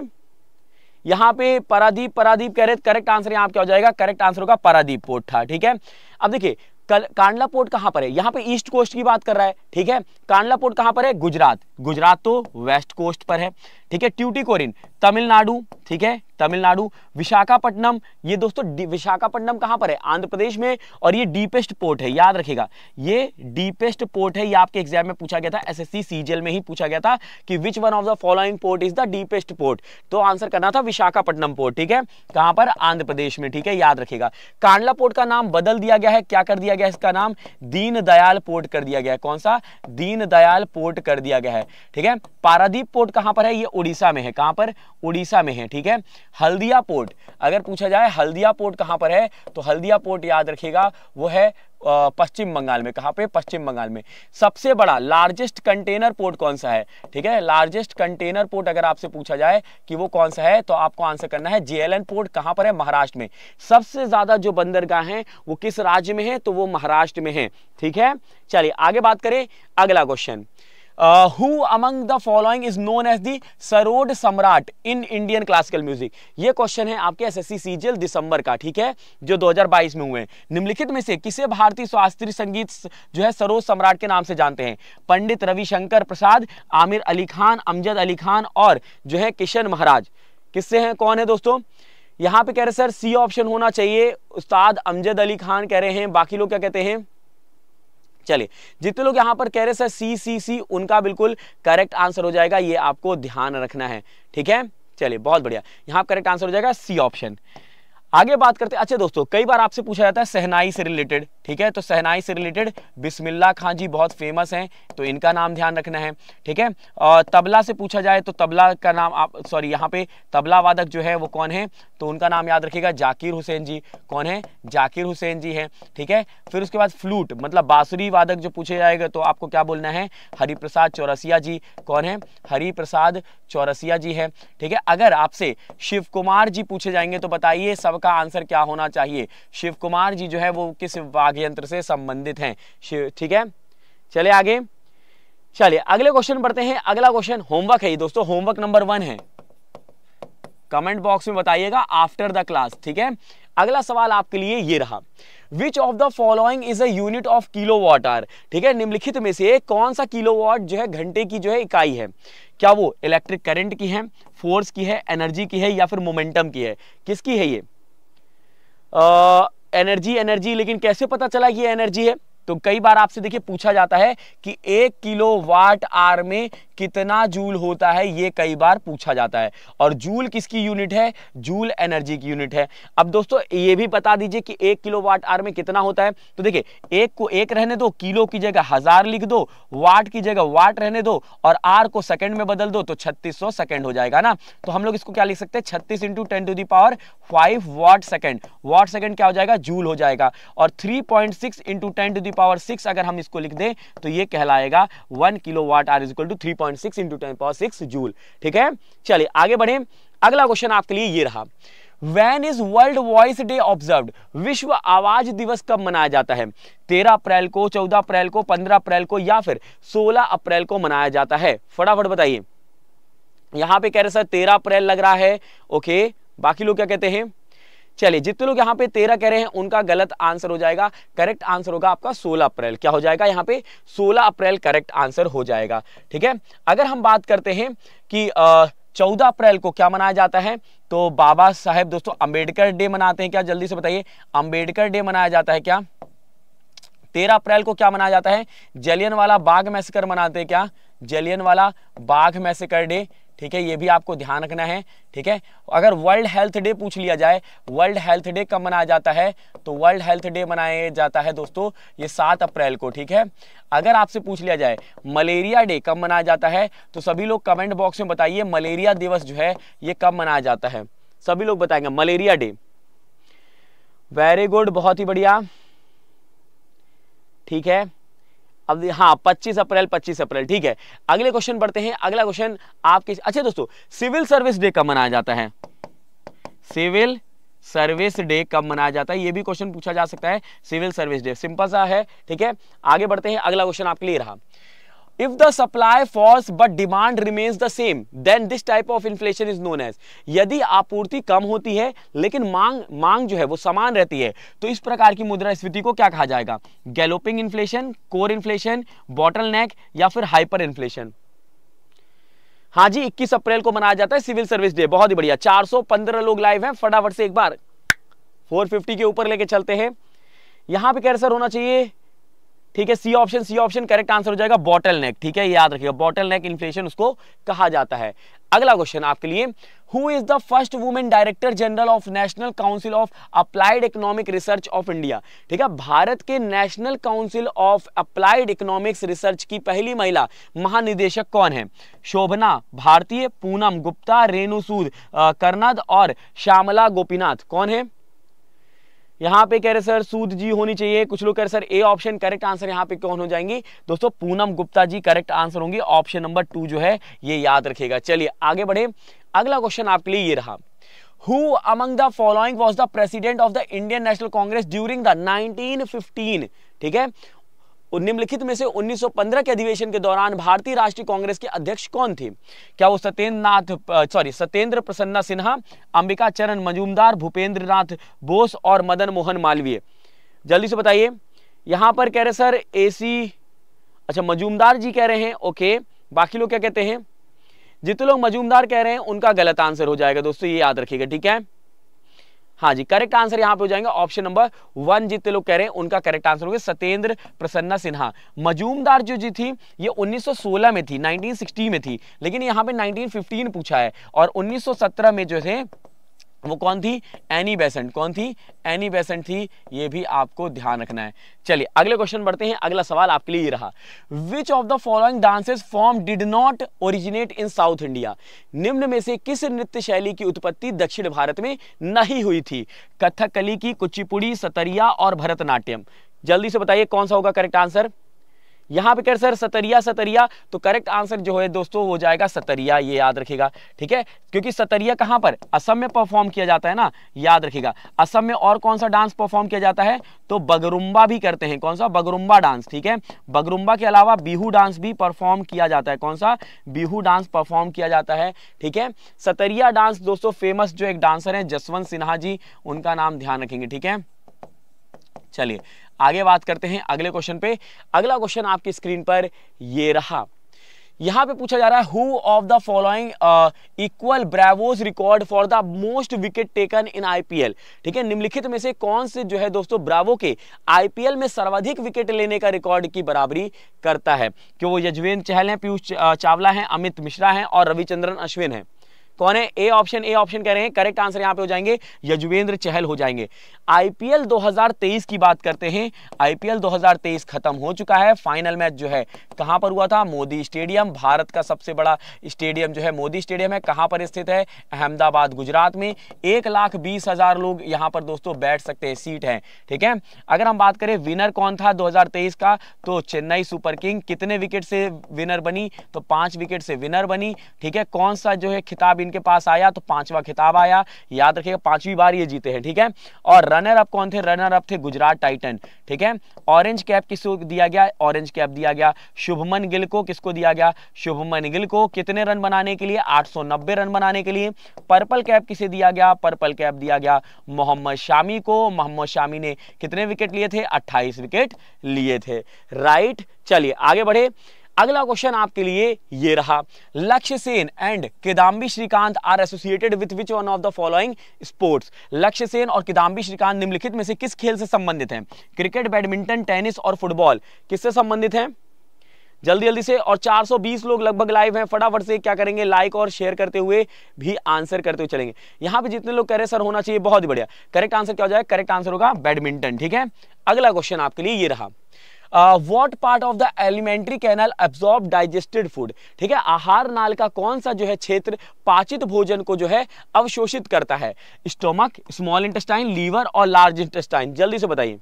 यहां पे परादीप परादीप कह रहे करेक्ट आंसर यहां क्या हो जाएगा करेक्ट आंसर होगा परादीप पोर्ट था ठीक है अब देखिए कांडला पोर्ट कहां पर है यहां पे ईस्ट कोस्ट की बात कर रहा है ठीक है कांडला पोर्ट कहां पर है गुजरात गुजरात तो वेस्ट कोस्ट पर है ठीक है ट्यूटिकोरिन तमिलनाडु ठीक है तमिलनाडु विशाखापट्टनम ये दोस्तों विशाखापट्टनम कहां पर है आंध्र प्रदेश में और ये डीपेस्ट पोर्ट है याद रखेगा ये डीपेस्ट पोर्ट है ये आपके एग्जाम में पूछा गया था एसएससी सीजीएल में ही पूछा गया था कि which one of the following port is the deepest port तो आंसर करना था विशाखापट्टनम पोर्ट ठीक है कहां पर आंध्र प्रदेश में ठीक है याद रखेगा कांडला पोर्ट का नाम बदल दिया गया है क्या कर दिया गया इसका नाम दीनदयाल पोर्ट कर दिया गया है कौन सा दीनदयाल पोर्ट कर दिया गया है ठीक है पारादीप पोर्ट कहां पर है ये उड़ीसा में है कहां पर उड़ीसा में है ठीक है हल्दिया पोर्ट अगर पूछा जाए हल्दिया पोर्ट कहां पर है तो हल्दिया पोर्ट याद रखेगा वो है पश्चिम बंगाल में कहां पे पश्चिम बंगाल में सबसे बड़ा लार्जेस्ट कंटेनर पोर्ट कौन सा है ठीक है लार्जेस्ट कंटेनर पोर्ट अगर आपसे पूछा जाए कि वो कौन सा है तो आपको आंसर करना है जेएलएन पोर्ट कहां पर है महाराष्ट्र में सबसे ज़्यादा जो बंदरगाह हैं वो किस राज्य में है तो वो महाराष्ट्र में है ठीक है चलिए आगे बात करें अगला question who among the following is known as the sarod samrat in Indian classical music ये क्वेश्चन है आपके एस एस सी सीजियल दिसंबर का ठीक है जो 2022 में हुए हैं निम्नलिखित में से किसे भारतीय शास्त्रीय संगीत जो है सरोज सम्राट के नाम से जानते हैं पंडित रविशंकर प्रसाद आमिर अली खान अमजद अली खान और जो है किशन महाराज किससे हैं कौन है दोस्तों यहाँ पे कह रहे सर सी ऑप्शन होना चाहिए उस्ताद अमजद अली खान कह रहे हैं बाकी लोग क्या कहते हैं चलिए जितने लोग यहां पर कह रहे सर सी सी सी उनका बिल्कुल करेक्ट आंसर हो जाएगा ये आपको ध्यान रखना है ठीक है चलिए बहुत बढ़िया यहां करेक्ट आंसर हो जाएगा सी ऑप्शन आगे बात करते अच्छे अच्छा दोस्तों कई बार आपसे पूछा जाता है सहनाई से रिलेटेड ठीक है तो सहनाई से रिलेटेड बिस्मिल्ला खान जी बहुत फेमस हैं तो इनका नाम ध्यान रखना है ठीक है और तबला से पूछा जाए तो तबला का नाम आप सॉरी यहाँ पे तबला वादक जो है वो कौन है तो उनका नाम याद रखिएगा जाकिर हुसैन जी कौन है जाकिर हुसैन जी है ठीक है फिर उसके बाद फ्लूट मतलब बाँसुरी वादक जो पूछे जाएगा तो आपको क्या बोलना है हरिप्रसाद चौरसिया जी कौन है हरिप्रसाद चौरसिया जी है ठीक है अगर आपसे शिव कुमार जी पूछे जाएंगे तो बताइए सब का आंसर क्या होना चाहिए शिव कुमार जी जो है वो किस वाघ यंत्र से संबंधित हैं ठीक है चले आगे चलिए अगले क्वेश्चन पढ़ते हैं अगला क्वेश्चन होमवर्क है ये दोस्तों होमवर्क नंबर वन है कमेंट बॉक्स में बताइएगा आफ्टर द क्लास ठीक है अगला सवाल आपके लिए ये रहा which of the following is a unit of kilowatt hour ठीक है निम्नलिखित में से कौन सा किलो वॉट जो है घंटे की जो है इकाई है क्या वो इलेक्ट्रिक करंट की है फोर्स की है एनर्जी की है या फिर मोमेंटम की है किसकी है ये एनर्जी एनर्जी लेकिन कैसे पता चला कि ये एनर्जी है तो कई बार आपसे देखिए पूछा जाता है कि एक किलो वाट आर में कितना जूल होता है ये कई बार पूछा जाता है और जूल किसकी यूनिट है जूल एनर्जी की यूनिट है अब दोस्तों ये भी बता दीजिए कि एक किलो वाट आर में कितना होता है तो देखिए एक को एक रहने दो किलो की जगह हजार लिख दो वाट की जगह वाट रहने दो और आर को सेकंड में बदल दो तो छत्तीस सेकंड हो जाएगा ना तो हम लोग इसको क्या लिख सकते हैं छत्तीस into ten to the power five watt second watt second क्या हो जाएगा जूल हो जाएगा और three point six into ten to power six अगर हम इसको लिख दें तो ये कहलाएगा one kilowatt hour is to three point six into ten power six joule ठीक है चलिए आगे बढ़े अगला क्वेश्चन आपके लिए ये रहा When is World Voice Day observed? विश्व आवाज दिवस कब मनाया जाता है तेरह अप्रैल को चौदह अप्रैल को पंद्रह अप्रैल को या फिर सोलह अप्रैल को मनाया जाता है फटाफट बताइए यहां पे कह रहे सर तेरह अप्रैल लग रहा है ओके बाकी लोग क्या कहते हैं चलिए जितने लोग यहाँ पे तेरह कह रहे हैं उनका गलत आंसर हो जाएगा करेक्ट आंसर होगा आपका सोलह अप्रैल क्या हो जाएगा यहाँ पे सोलह अप्रैल करेक्ट आंसर हो जाएगा ठीक है अगर हम बात करते हैं कि चौदह अप्रैल को क्या मनाया जाता है तो बाबा साहेब दोस्तों अंबेडकर डे मनाते हैं क्या जल्दी से बताइए अंबेडकर डे मनाया जाता है क्या तेरह अप्रैल को क्या मनाया जाता है जलियन वाला बाघ मैसेकर मनाते हैं क्या जलियन वाला बाघ मैसेकर डे ठीक है ये भी आपको ध्यान रखना है ठीक है अगर वर्ल्ड हेल्थ डे पूछ लिया जाए वर्ल्ड हेल्थ डे कब मनाया जाता है तो वर्ल्ड हेल्थ डे मनाया जाता है दोस्तों ये सात अप्रैल को ठीक है अगर आपसे पूछ लिया जाए मलेरिया डे कब मनाया जाता है तो सभी लोग कमेंट बॉक्स में बताइए मलेरिया दिवस जो है ये कब मनाया जाता है सभी लोग बताएंगे मलेरिया डे वेरी गुड बहुत ही बढ़िया ठीक है अब हाँ 25 अप्रैल 25 अप्रैल ठीक है अगले क्वेश्चन पढ़ते हैं अगला क्वेश्चन आपके अच्छा दोस्तों सिविल सर्विस डे कब मनाया जाता है सिविल सर्विस डे कब मनाया जाता है ये भी क्वेश्चन पूछा जा सकता है सिविल सर्विस डे सिंपल सा है ठीक है आगे बढ़ते हैं अगला क्वेश्चन आपके लिए रहा if the supply falls but demand remains the same then this type of inflation is known as यदि आपूर्ति कम होती है लेकिन मांग मांग जो है वो समान रहती है तो इस प्रकार की मुद्रा स्फीति को क्या कहा जाएगा galloping inflation core inflation bottleneck या फिर हाइपर इन्फ्लेशन हाँ जी 21 अप्रैल को मनाया जाता है सिविल सर्विस डे बहुत ही बढ़िया 415 लोग लाइव हैं फटाफट से एक बार 450 के ऊपर लेके चलते हैं यहां पे कैंसर होना चाहिए ठीक है C option C option correct answer हो जाएगा बॉटल नेक ठीक है याद रखिएगा बॉटल नेक इन्फ्लेशन उसको कहा जाता है अगला क्वेश्चन आपके लिए who is the first women director general of National Council of Applied Economic Research of India ठीक है भारत के National Council of Applied Economics Research की पहली महिला महानिदेशक कौन है शोभना भारतीय पूनम गुप्ता रेणु सूद कर्नद और श्यामला गोपीनाथ कौन है यहाँ पे कह रहे सर सूद जी होनी चाहिए कुछ लोग कह रहे sir A option correct answer यहाँ पे कौन हो जाएंगी दोस्तों पूनम गुप्ता जी करेक्ट आंसर होंगी ऑप्शन नंबर टू जो है ये याद रखेगा चलिए आगे बढ़े अगला क्वेश्चन आपके लिए ये रहा who among the following was the president of the Indian National Congress during the 1915 ठीक है निम्नलिखित में से 1915 के अधिवेशन के दौरान भारतीय राष्ट्रीय कांग्रेस के अध्यक्ष कौन थे क्या वो सत्येंद्र नाथ सॉरी सत्येंद्र प्रसन्ना सिन्हा अंबिका चरण मजूमदार भूपेंद्र नाथ बोस और मदन मोहन मालवीय जल्दी से बताइए यहाँ पर कह रहे सर ए अच्छा मजूमदार जी कह रहे हैं ओके बाकी लोग क्या कहते हैं जितने लोग मजूमदार कह रहे हैं उनका गलत आंसर हो जाएगा दोस्तों ये याद रखिएगा ठीक है हाँ जी करेक्ट आंसर यहाँ पे हो जाएंगे ऑप्शन नंबर वन जितने लोग कह रहे हैं उनका करेक्ट आंसर होगा सत्येंद्र प्रसन्ना सिन्हा मजूमदार जो जी थी ये 1916 में थी 1960 में थी लेकिन यहां पे 1915 पूछा है और 1917 में जो है वो कौन थी एनी बेसेंट कौन थी एनी बेसेंट थी ये भी आपको ध्यान रखना है चलिए अगले क्वेश्चन बढ़ते हैं अगला सवाल आपके लिए ये रहा which of the following dances form did not originate in South India निम्न में से किस नृत्य शैली की उत्पत्ति दक्षिण भारत में नहीं हुई थी कथकली की कुचिपुड़ी सतरिया और भरतनाट्यम जल्दी से बताइए कौन सा होगा करेक्ट आंसर यहाँ पे कह सर सतरिया सतरिया तो करेक्ट आंसर जो है दोस्तों हो जाएगा सतरिया ये याद रखेगा ठीक है क्योंकि सतरिया कहाँ पर असम में परफॉर्म किया जाता है ना याद रखेगा असम में और कौन सा डांस परफॉर्म किया जाता है तो बगरुम्बा भी करते हैं कौन सा बगरुम्बा डांस ठीक है बगरुम्बा के अलावा बिहू डांस भी परफॉर्म किया जाता है कौन सा बिहू डांस परफॉर्म किया जाता है ठीक है सतरिया डांस दोस्तों फेमस जो एक डांसर है जसवंत सिन्हा जी उनका नाम ध्यान रखेंगे ठीक है चलिए आगे बात करते हैं अगले क्वेश्चन पे अगला क्वेश्चन आपकी स्क्रीन पर ये रहा यहां पे पूछा जा रहा है who of the following equal Bravo's record for the most wicket taken in IPL ठीक है निम्नलिखित में से कौन से जो है दोस्तों ब्रावो के आईपीएल में सर्वाधिक विकेट लेने का रिकॉर्ड की बराबरी करता है कि वो यजवेंद्र चहल हैं पीयूष चावला हैं अमित मिश्रा हैं और रविचंद्रन अश्विन हैं कौन है ए ऑप्शन ए ऑप्शन कह रहे हैं करेक्ट आंसर यहाँ पे हो जाएंगे यजुवेंद्र चहल हो जाएंगे आईपीएल 2023 की बात करते हैं आईपीएल 2023 खत्म हो चुका है फाइनल मैच जो है कहां पर हुआ था मोदी स्टेडियम भारत का सबसे बड़ा स्टेडियम जो है मोदी स्टेडियम है कहां पर स्थित है अहमदाबाद गुजरात में एक लाख बीस हजार लोग यहां पर दोस्तों बैठ सकते हैं सीट है ठीक है अगर हम बात करें विनर कौन था दो का तो चेन्नई सुपर किंग कितने विकेट से विनर बनी तो पांच विकेट से विनर बनी ठीक है कौन सा जो है खिताब इनके पास आया तो पांचवा खिताब आया याद रखिएगा पांचवी बार ये जीते हैं ठीक है और रनर अप कौन थे रनर अप थे गुजरात टाइटन ठीक है ऑरेंज कैप किसको दिया गया ऑरेंज कैप दिया गया शुभमन गिल को किसको दिया गया शुभमन गिल को कितने रन बनाने के लिए 890 रन बनाने के लिए पर्पल कैप किसे दिया गया पर्पल कैप दिया गया मोहम्मद शामी को मोहम्मद शामी ने कितने विकेट लिए थे अट्ठाईस विकेट लिए थे राइट चलिए आगे बढ़े अगला क्वेश्चन आपके लिए ये रहा Lakshya Sen and Kidambi Srikanth are associated with which one of the following sports Lakshya Sen और किदाम्बी श्रीकांत निम्नलिखित में से किस खेल से संबंधित हैं क्रिकेट बैडमिंटन टेनिस और फुटबॉल किससे संबंधित हैं जल्दी जल्दी से और 420 लोग लगभग लाइव हैं फटाफट से क्या करेंगे लाइक और शेयर करते हुए भी आंसर करते हुए चलेंगे यहां पे जितने लोग कह रहे सर होना चाहिए बहुत ही बढ़िया करेक्ट आंसर क्या हो जाएगा करेक्ट आंसर होगा बैडमिंटन ठीक है अगला क्वेश्चन आपके लिए ये रहा what part of the alimentary canal absorb digested food ठीक है आहार नाल का कौन सा जो है क्षेत्र पाचित भोजन को जो है अवशोषित करता है स्टोमक स्मॉल इंटेस्टाइन लीवर और लार्ज इंटेस्टाइन जल्दी से बताइए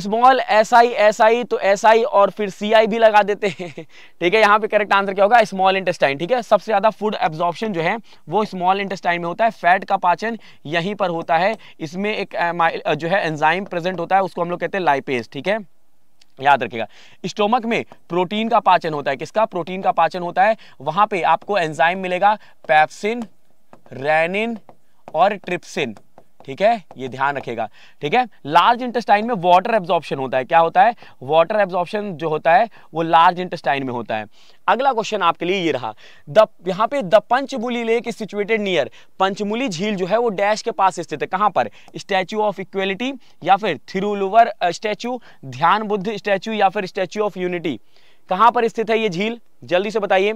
small S I S I तो एस आई और फिर सी आई भी लगा देते हैं ठीक है यहाँ पे करेक्ट आंसर क्या होगा स्मॉल इंटेस्टाइन ठीक है सबसे ज़्यादा फूड एब्जॉर्प्शन जो है वो स्मॉल इंटेस्टाइन में होता है फैट का पाचन यहीं पर होता है इसमें एक जो है एंजाइम प्रेजेंट होता है उसको हम लोग कहते हैं लाइपेज ठीक है याद रखिएगा स्टोमक में प्रोटीन का पाचन होता है किसका प्रोटीन का पाचन होता है वहां पे आपको एंजाइम मिलेगा पैप्सिन रैनिन और ट्रिप्सिन ठीक है ये ध्यान रखेगा ठीक है लार्ज इंटेस्टाइन में वाटर एब्जॉर्प्शन होता है क्या होता है वाटर एब्जॉर्प्शन जो होता है वो लार्ज इंटेस्टाइन में होता है अगला क्वेश्चन आपके लिए ये रहा द यहाँ पे the Panchmuli lake is situated near Panchmuli झील जो है वो डैश के पास स्थित है कहाँ पर स्टैचू ऑफ इक्वेलिटी या फिर थिरुलुवर स्टैचू uh, ध्यान बुद्ध स्टैचू या फिर स्टैचू ऑफ यूनिटी कहाँ पर स्थित है ये झील जल्दी से बताइए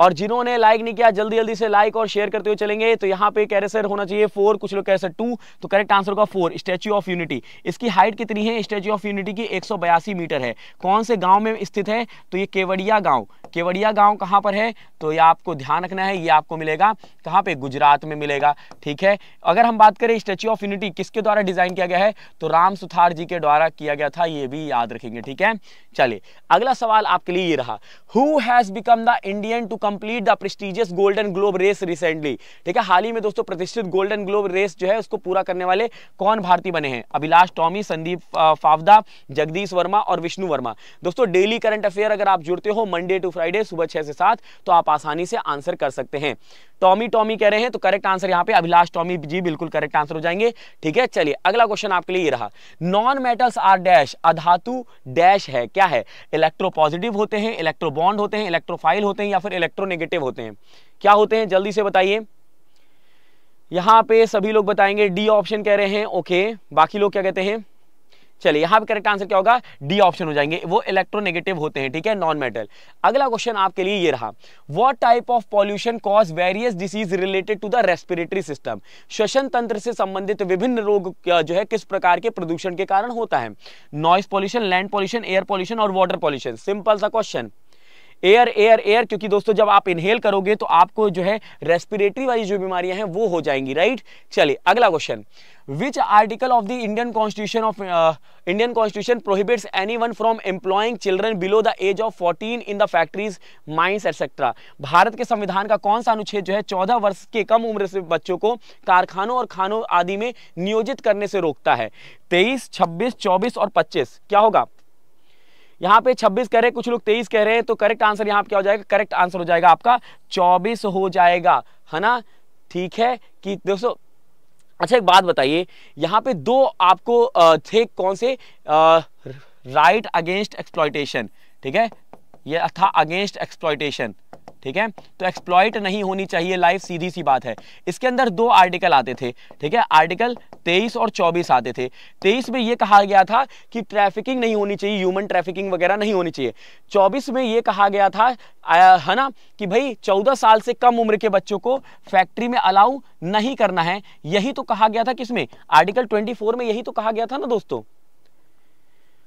और जिन्होंने लाइक नहीं किया जल्दी जल्दी से लाइक और शेयर करते हुए चलेंगे तो यहाँ पे सर होना चाहिए फोर कुछ लोग कह सर टू तो करेक्ट आंसर होगा फोर स्टैच्यू ऑफ यूनिटी इसकी हाइट कितनी है स्टैच्यू ऑफ यूनिटी की एक मीटर है कौन से गाँव में स्थित है तो ये केवड़िया गाँव केवड़िया गाँव कहाँ पर है तो ये आपको ध्यान रखना है ये आपको मिलेगा कहाँ पे गुजरात में मिलेगा ठीक है अगर हम बात करें स्टैच्यू ऑफ यूनिटी किसके द्वारा डिजाइन किया गया है तो राम सुथार जी के द्वारा किया गया था ये भी याद रखेंगे ठीक है चलिए अगला सवाल आपके लिए ये रहा who has become the Indian to complete the prestigious Golden Globe race recently ठीक है हाल ही में दोस्तों प्रतिष्ठित गोल्डन ग्लोब रेस जो है उसको पूरा करने वाले कौन भारतीय बने हैं अभिलाष टॉमी संदीप फावदा जगदीश वर्मा और विष्णु वर्मा दोस्तों डेली करंट अफेयर अगर आप जुड़ते हो मंडे टू फ्राइडे सुबह छह से सात तो आप आसानी से आंसर कर सकते हैं टॉमी टॉमी कह रहे हैं तो करेक्ट आंसर यहाँ पे अभिलाष टॉमी जी बिल्कुल करेक्ट आंसर हो जाएंगे ठीक है चलिए अगला क्वेश्चन आपके लिए ये रहा नॉन मेटल्स आर डैश अधातु डैश है क्या है इलेक्ट्रो पॉजिटिव होते हैं इलेक्ट्रोबॉन्ड होते हैं इलेक्ट्रोफाइल होते हैं या फिर इलेक्ट्रोनेगेटिव होते हैं क्या होते हैं जल्दी से बताइए यहाँ पे सभी लोग बताएंगे डी ऑप्शन कह रहे हैं ओके बाकी लोग क्या कहते हैं चलिए यहां पे करेक्ट आंसर क्या होगा डी ऑप्शन हो जाएंगे वो इलेक्ट्रोनेगेटिव होते हैं ठीक है नॉन मेटल अगला क्वेश्चन आपके लिए ये रहा what type of pollution cause various disease related to the respiratory system श्वसन तंत्र से संबंधित विभिन्न रोग जो है किस प्रकार के प्रदूषण के कारण होता है noise pollution land pollution air pollution और वाटर पॉल्यूशन सिंपल सा क्वेश्चन एयर एयर एयर क्योंकि दोस्तों जब आप इनहेल करोगे तो आपको जो है रेस्पिरेटरी वाली जो बीमारियां हैं वो हो जाएंगी राइट चलिए अगला question which article of the Indian constitution of Indian constitution prohibits any one from employing children below the age of fourteen in the factories mines etcetera Bharat के संविधान का कौन सा अनुच्छेद जो है चौदह वर्ष के कम उम्र से बच्चों को कारखानों और खानों आदि में नियोजित करने से रोकता है तेईस छब्बीस चौबीस और पच्चीस क्या होगा यहाँ पे 26 कह रहे कुछ लोग 23 कह रहे हैं तो करेक्ट आंसर यहाँ क्या हो जाएगा करेक्ट आंसर हो जाएगा आपका 24 हो जाएगा है ना ठीक है कि दोस्तों अच्छा एक बात बताइए यहाँ पे दो आपको थे कौन से राइट अगेंस्ट एक्सप्लॉयटेशन ठीक है ये था अगेंस्ट एक्सप्लॉयटेशन ठीक है तो एक्सप्लॉइट नहीं होनी चाहिए लाइफ सीधी सी बात है इसके अंदर दो आर्टिकल आते थे ठीक है आर्टिकल 23 और 24 आते थे 23 में यह कहा गया था कि ट्रैफिकिंग नहीं होनी चाहिए ह्यूमन ट्रैफिकिंग वगैरह नहीं होनी चाहिए 24 में यह कहा गया था है ना कि भाई 14 साल से कम उम्र के बच्चों को फैक्ट्री में अलाउ नहीं करना है यही तो कहा गया था किसमें आर्टिकल 24 में यही तो कहा गया था ना दोस्तों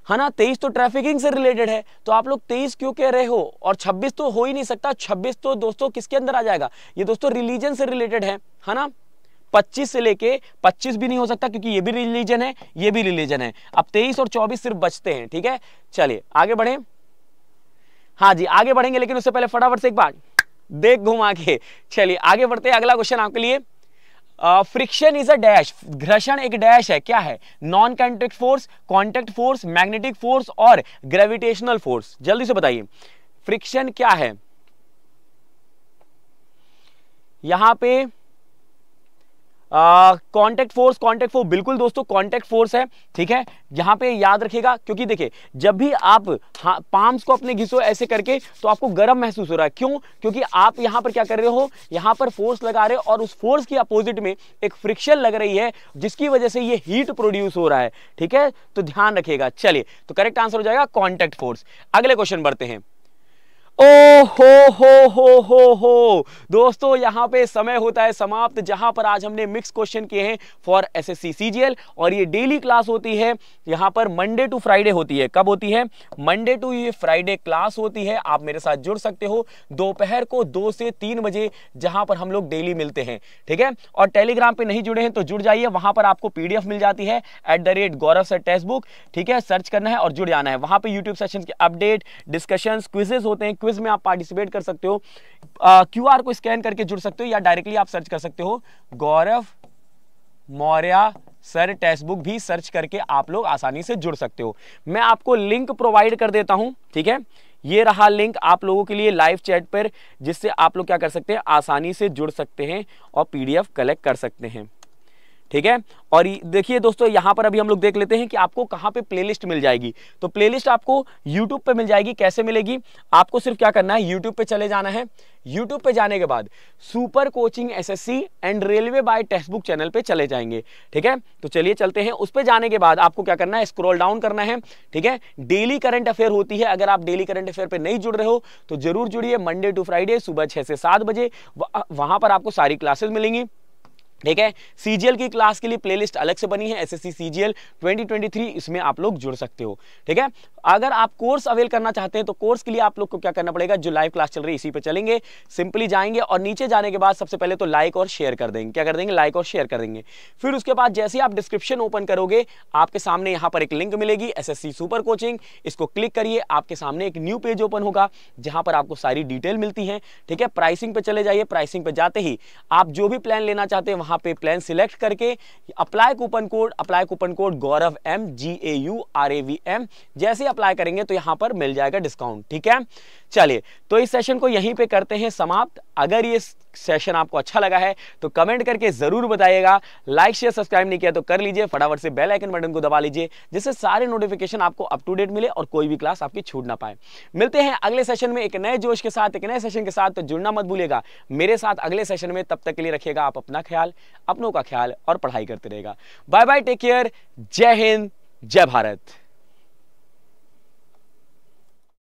है हाँ ना तेईस तो ट्रैफिकिंग से रिलेटेड है तो आप लोग तेईस क्यों कह रहे हो और छब्बीस तो हो ही नहीं सकता छब्बीस तो दोस्तों किसके अंदर आ जाएगा ये दोस्तों रिलीजन से रिलेटेड है है हाँ ना पच्चीस से लेके पच्चीस भी नहीं हो सकता क्योंकि ये भी रिलीजन है ये भी रिलीजन है अब तेईस और चौबीस सिर्फ बचते हैं ठीक है चलिए आगे बढ़े हाँ जी आगे बढ़ेंगे लेकिन उससे पहले फटाफट से एक बार देख घुमा के चलिए आगे बढ़ते हैं अगला क्वेश्चन आपके लिए फ्रिक्शन इज अ डैश घर्षण एक डैश है क्या है non contact force contact force magnetic force और ग्रेविटेशनल फोर्स जल्दी से बताइए फ्रिक्शन क्या है यहां पे कांटेक्ट फोर्स कांटेक्ट फोर्स बिल्कुल दोस्तों कांटेक्ट फोर्स है ठीक है यहाँ पे याद रखेगा क्योंकि देखिए जब भी आप पाम्स को अपने घिसो ऐसे करके तो आपको गर्म महसूस हो रहा है क्यों क्योंकि आप यहाँ पर क्या कर रहे हो यहाँ पर फोर्स लगा रहे हो और उस फोर्स की अपोजिट में एक फ्रिक्शन लग रही है जिसकी वजह से ये हीट प्रोड्यूस हो रहा है ठीक है तो ध्यान रखिएगा चलिए तो करेक्ट आंसर हो जाएगा कॉन्टैक्ट फोर्स अगले क्वेश्चन बढ़ते हैं ओ हो हो हो हो हो दोस्तों यहाँ पे समय होता है समाप्त जहां पर आज हमने मिक्स क्वेश्चन किए हैं फॉर एसएससी सीजीएल और ये डेली क्लास होती है यहाँ पर मंडे टू फ्राइडे होती है कब होती है मंडे टू ये फ्राइडे क्लास होती है आप मेरे साथ जुड़ सकते हो दोपहर को दो से तीन बजे जहां पर हम लोग डेली मिलते हैं ठीक है और टेलीग्राम पर नहीं जुड़े हैं तो जुड़ जाइए वहां पर आपको पीडीएफ मिल जाती है at the rate Gaurav sir book ठीक है सर्च करना है और जुड़ जाना है वहां पर यूट्यूब सेशन के अपडेट डिस्कशन क्विजेज होते हैं क्विज में आप पार्टिसिपेट कर सकते हो क्यू को स्कैन करके जुड़ सकते हो या डायरेक्टली आप सर्च कर सकते हो Gaurav Maurya sir text book भी सर्च करके आप लोग आसानी से जुड़ सकते हो मैं आपको लिंक प्रोवाइड कर देता हूं ठीक है ये रहा लिंक आप लोगों के लिए लाइव चैट पर जिससे आप लोग क्या कर सकते हैं आसानी से जुड़ सकते हैं और पीडीएफ कलेक्ट कर सकते हैं ठीक है और देखिए दोस्तों यहाँ पर अभी हम लोग देख लेते हैं कि आपको कहां पे प्लेलिस्ट मिल जाएगी तो प्लेलिस्ट आपको यूट्यूब पे मिल जाएगी कैसे मिलेगी आपको सिर्फ क्या करना है यूट्यूब पे चले जाना है यूट्यूब पे जाने के बाद super coaching SSC and railway by text book channel पे चले जाएंगे ठीक है तो चलिए चलते हैं उस पर जाने के बाद आपको क्या करना है स्क्रोल डाउन करना है ठीक है डेली करंट अफेयर होती है अगर आप डेली करंट अफेयर पर नहीं जुड़ रहे हो तो जरूर जुड़िए मंडे टू फ्राइडे सुबह छह से सात बजे वहां पर आपको सारी क्लासेज मिलेंगी ठीक है सीजीएल की क्लास के लिए प्लेलिस्ट अलग से बनी है S S C twenty twenty three इसमें आप लोग जुड़ सकते हो ठीक है अगर आप कोर्स अवेल करना चाहते हैं तो कोर्स के लिए आप लोग को क्या करना पड़ेगा जो लाइव क्लास चल रही है इसी पे चलेंगे सिंपली जाएंगे और नीचे जाने के बाद सबसे पहले तो लाइक और शेयर कर देंगे क्या कर देंगे लाइक और शेयर कर देंगे फिर उसके बाद जैसे ही आप डिस्क्रिप्शन ओपन करोगे आपके सामने यहाँ पर एक लिंक मिलेगी एस सुपर कोचिंग इसको क्लिक करिए आपके सामने एक न्यू पेज ओपन होगा जहाँ पर आपको सारी डिटेल मिलती है ठीक है प्राइसिंग पर चले जाइए प्राइसिंग पर जाते ही आप जो भी प्लान लेना चाहते हैं वहां पे प्लान सिलेक्ट करके apply coupon code apply coupon code Gaurav M G A U R A V M जैसे अप्लाई करेंगे तो यहां पर मिल जाएगा डिस्काउंट ठीक है चलिए तो इस सेशन को यहीं पे करते हैं समाप्त अगर ये सेशन आपको अच्छा लगा है तो कमेंट करके ज़रूर बताइएगा लाइक शेयर सब्सक्राइब नहीं किया तो कर लीजिए फटाफट से बेल आइकन बटन को दबा लीजिए जिससे सारे नोटिफिकेशन आपको अप टू डेट मिले और कोई भी क्लास आपकी छूट ना पाए मिलते हैं अगले सेशन में एक नए जोश के साथ एक नए सेशन के साथ तो जुड़ना मत भूलेगा मेरे साथ अगले सेशन में तब तक के लिए रखिएगा आप अपना ख्याल अपनों का ख्याल और पढ़ाई करते रहेगा बाय बाय टेक केयर जय हिंद जय भारत